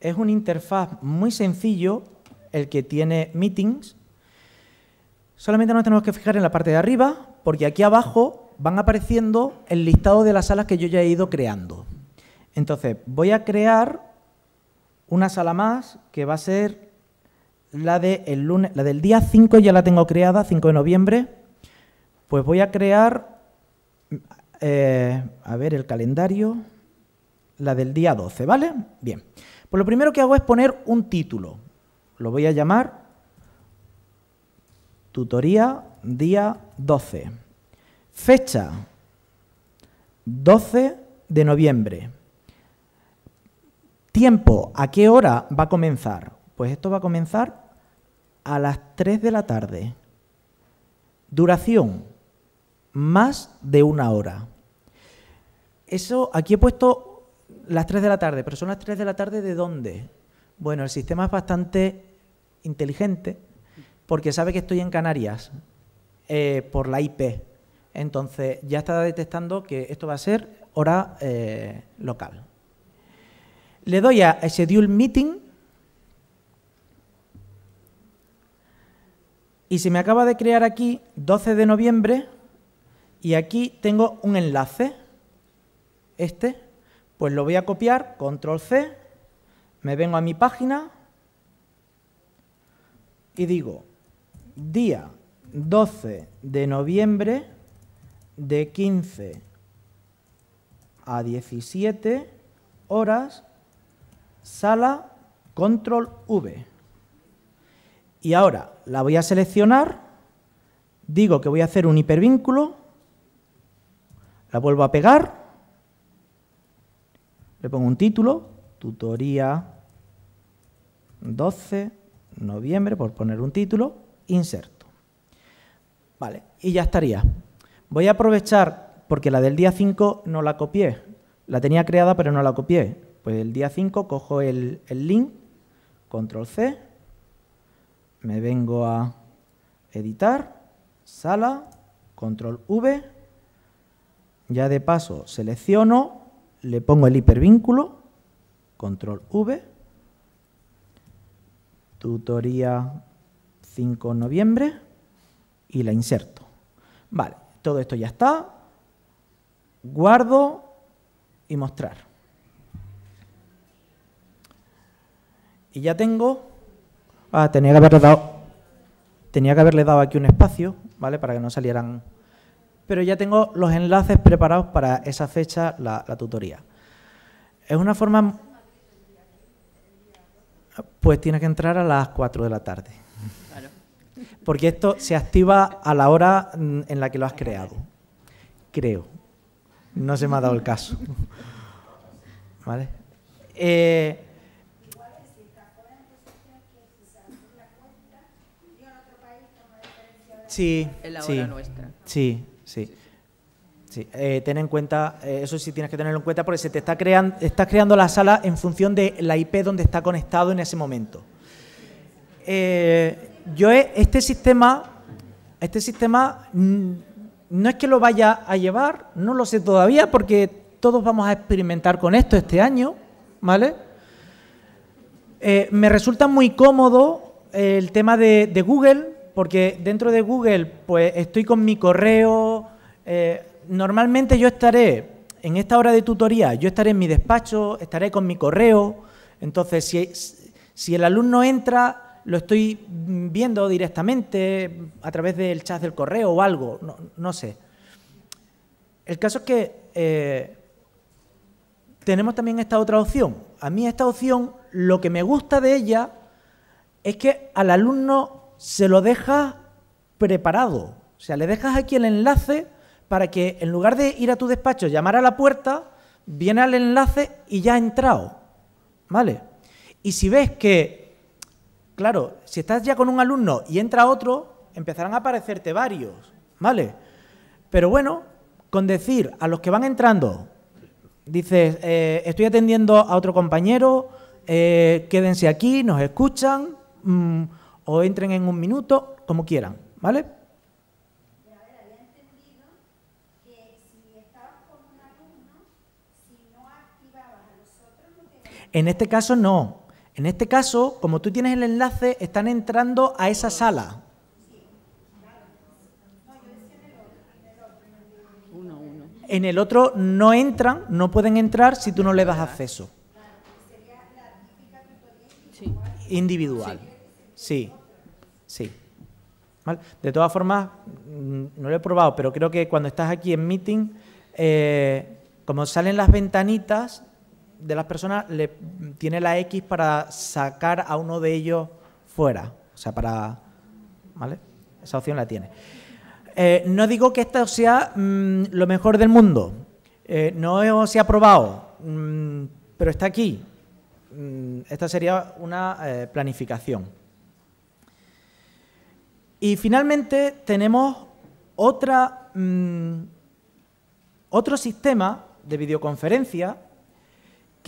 Es un interfaz muy sencillo el que tiene meetings Solamente nos tenemos que fijar en la parte de arriba, porque aquí abajo van apareciendo el listado de las salas que yo ya he ido creando. Entonces, voy a crear una sala más que va a ser la, de lunes, la del día 5, ya la tengo creada, 5 de noviembre. Pues voy a crear, eh, a ver, el calendario, la del día 12, ¿vale? Bien. Pues lo primero que hago es poner un título. Lo voy a llamar Tutoría, día 12. Fecha, 12 de noviembre. Tiempo, ¿a qué hora va a comenzar? Pues esto va a comenzar a las 3 de la tarde. Duración, más de una hora. Eso, aquí he puesto las 3 de la tarde, pero son las 3 de la tarde de dónde? Bueno, el sistema es bastante inteligente porque sabe que estoy en Canarias eh, por la IP. Entonces ya está detectando que esto va a ser hora eh, local. Le doy a Schedule Meeting y se me acaba de crear aquí 12 de noviembre y aquí tengo un enlace, este, pues lo voy a copiar, control C, me vengo a mi página y digo día 12 de noviembre de 15 a 17 horas, sala control V. Y ahora la voy a seleccionar, digo que voy a hacer un hipervínculo, la vuelvo a pegar, le pongo un título, tutoría 12 noviembre, por poner un título, inserto. Vale, y ya estaría. Voy a aprovechar, porque la del día 5 no la copié. La tenía creada, pero no la copié. Pues el día 5 cojo el, link, control C, me vengo a editar, sala, control V, ya de paso selecciono, le pongo el hipervínculo, control V, tutoría 5 de noviembre y la inserto. Vale, todo esto ya está. Guardo y mostrar. Y ya tengo... Ah, tenía que haberle dado... Tenía que haberle dado aquí un espacio, ¿vale? Para que no salieran... Pero ya tengo los enlaces preparados para esa fecha, la, tutoría. Es una forma pues tiene que entrar a las 4 de la tarde. Porque esto se activa a la hora mm, en la que lo has creado. Creo. No se me ha dado el caso. ¿Vale? Eh, Sí, sí, sí, Sí, sí. Eh, sí. ten en cuenta, eh, eso sí tienes que tenerlo en cuenta porque se te está creando, estás creando la sala en función de la IP donde está conectado en ese momento. Eh, yo este sistema, este sistema no es que lo vaya a llevar, no lo sé todavía porque todos vamos a experimentar con esto este año, ¿vale? Eh, me resulta muy cómodo eh, el tema de, Google, porque dentro de Google pues estoy con mi correo, eh, normalmente yo estaré, en esta hora de tutoría, yo estaré en mi despacho, estaré con mi correo, entonces si, si el alumno entra lo estoy viendo directamente a través del chat del correo o algo, no, sé. El caso es que eh, tenemos también esta otra opción. A mí esta opción, lo que me gusta de ella es que al alumno se lo deja preparado. O sea, le dejas aquí el enlace para que en lugar de ir a tu despacho, llamar a la puerta, viene al enlace y ya ha entrado. ¿Vale? Y si ves que Claro, si estás ya con un alumno y entra otro, empezarán a aparecerte varios, ¿vale? Pero bueno, con decir a los que van entrando, dices, eh, estoy atendiendo a otro compañero, eh, quédense aquí, nos escuchan, mm, o entren en un minuto, como quieran, ¿vale? En este caso no, en este caso, como tú tienes el enlace, están entrando a esa sala. En el otro no entran, no pueden entrar si tú no le das acceso. Individual. Sí, sí. De todas formas, mm, no lo he probado, pero creo que cuando estás aquí en meeting, eh, como salen las ventanitas, de las personas le, tiene la X para sacar a uno de ellos fuera. O sea, para... ¿Vale? Esa opción la tiene. Eh, no digo que esto sea mm, lo mejor del mundo. Eh, no se ha probado, mm, pero está aquí. Mm, esta sería una eh, planificación. Y finalmente tenemos otra, otro sistema de videoconferencia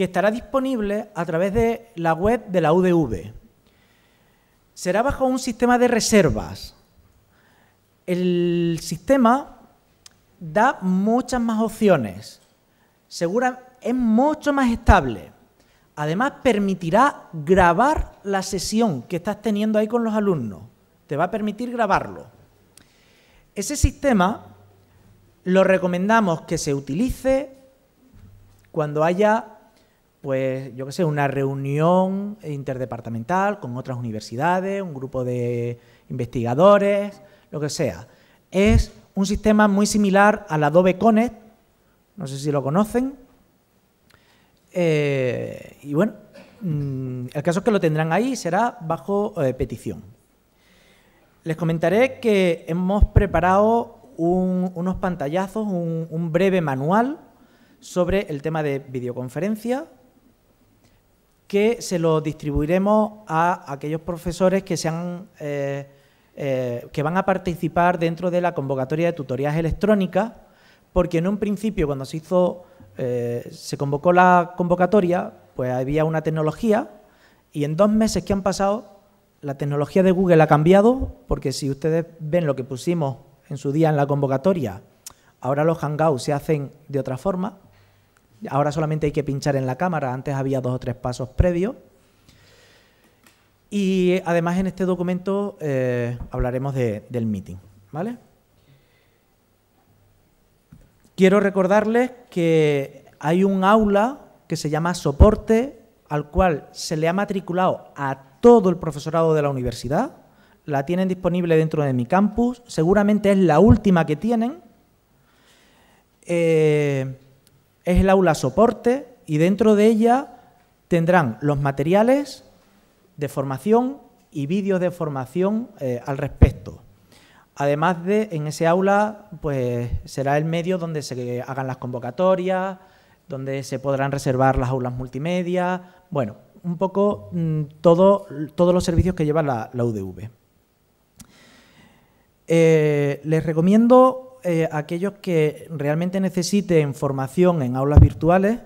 que estará disponible a través de la web de la UDV. Será bajo un sistema de reservas. El sistema da muchas más opciones. Segura, es mucho más estable. Además, permitirá grabar la sesión que estás teniendo ahí con los alumnos. Te va a permitir grabarlo. Ese sistema lo recomendamos que se utilice cuando haya pues yo qué sé, una reunión interdepartamental con otras universidades, un grupo de investigadores, lo que sea. Es un sistema muy similar al Adobe Connect, no sé si lo conocen. Eh, y bueno, mm, el caso es que lo tendrán ahí, será bajo eh, petición. Les comentaré que hemos preparado unos pantallazos, un breve manual sobre el tema de videoconferencia, que se lo distribuiremos a aquellos profesores que, sean, eh, eh, que van a participar dentro de la convocatoria de tutorías electrónicas, porque en un principio, cuando se hizo, eh, se convocó la convocatoria, pues había una tecnología y en dos meses que han pasado, la tecnología de Google ha cambiado, porque si ustedes ven lo que pusimos en su día en la convocatoria, ahora los Hangouts se hacen de otra forma, Ahora solamente hay que pinchar en la cámara, antes había dos o tres pasos previos. Y además en este documento eh, hablaremos del meeting, ¿vale? Quiero recordarles que hay un aula que se llama soporte al cual se le ha matriculado a todo el profesorado de la universidad. La tienen disponible dentro de mi campus. Seguramente es la última que tienen. Eh, es el aula soporte y dentro de ella tendrán los materiales de formación y vídeos de formación eh, al respecto. Además de, en ese aula, pues será el medio donde se hagan las convocatorias, donde se podrán reservar las aulas multimedia, bueno, un poco mm, todos los servicios que lleva la, UDV. Eh, les recomiendo eh, aquellos que realmente necesiten formación en aulas virtuales,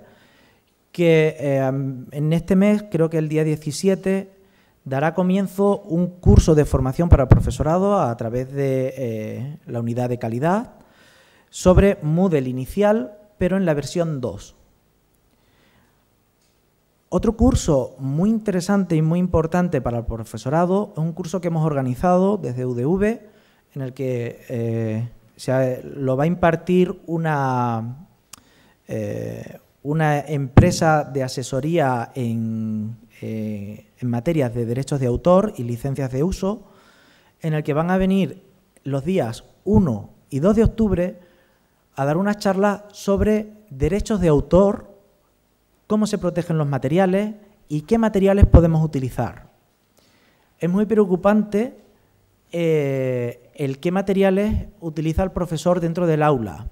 que eh, en este mes, creo que el día 17, dará comienzo un curso de formación para el profesorado a través de eh, la unidad de calidad sobre Moodle inicial, pero en la versión 2. Otro curso muy interesante y muy importante para el profesorado es un curso que hemos organizado desde UDV, en el que lo va a impartir una, eh, una empresa de asesoría en, eh, materias de derechos de autor y licencias de uso, en el que van a venir los días 1 y 2 de octubre a dar una charla sobre derechos de autor, cómo se protegen los materiales y qué materiales podemos utilizar. Es muy preocupante eh, el qué materiales utiliza el profesor dentro del aula.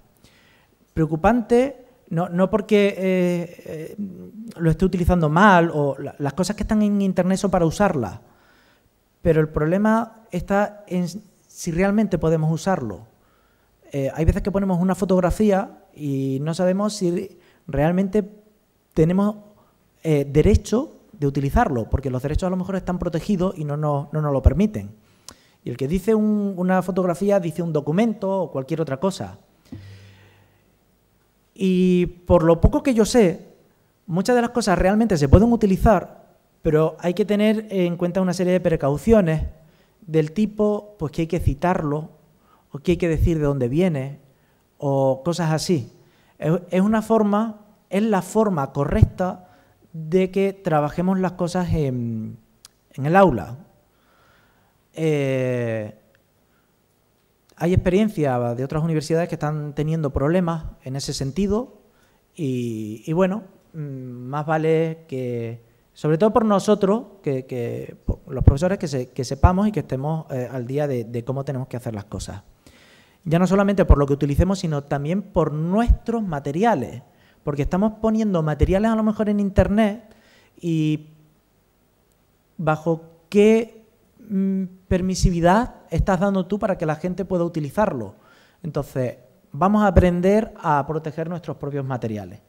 Preocupante, no, no porque eh, eh, lo esté utilizando mal o las cosas que están en Internet son para usarlas, pero el problema está en si realmente podemos usarlo. Eh, hay veces que ponemos una fotografía y no sabemos si realmente tenemos derecho de utilizarlo, porque los derechos a lo mejor están protegidos y no no nos lo permiten. Y el que dice una fotografía dice un documento o cualquier otra cosa. Y por lo poco que yo sé, muchas de las cosas realmente se pueden utilizar, pero hay que tener en cuenta una serie de precauciones del tipo pues, que hay que citarlo, o que hay que decir de dónde viene, o cosas así. Es una forma, es la forma correcta de que trabajemos las cosas en el aula, eh, hay experiencia de otras universidades que están teniendo problemas en ese sentido y, bueno, mm, más vale que, sobre todo por nosotros, que, los profesores, que, sepamos y que estemos eh, al día de cómo tenemos que hacer las cosas. Ya no solamente por lo que utilicemos, sino también por nuestros materiales, porque estamos poniendo materiales a lo mejor en Internet y bajo qué Mm, permisividad estás dando tú para que la gente pueda utilizarlo? Entonces, vamos a aprender a proteger nuestros propios materiales.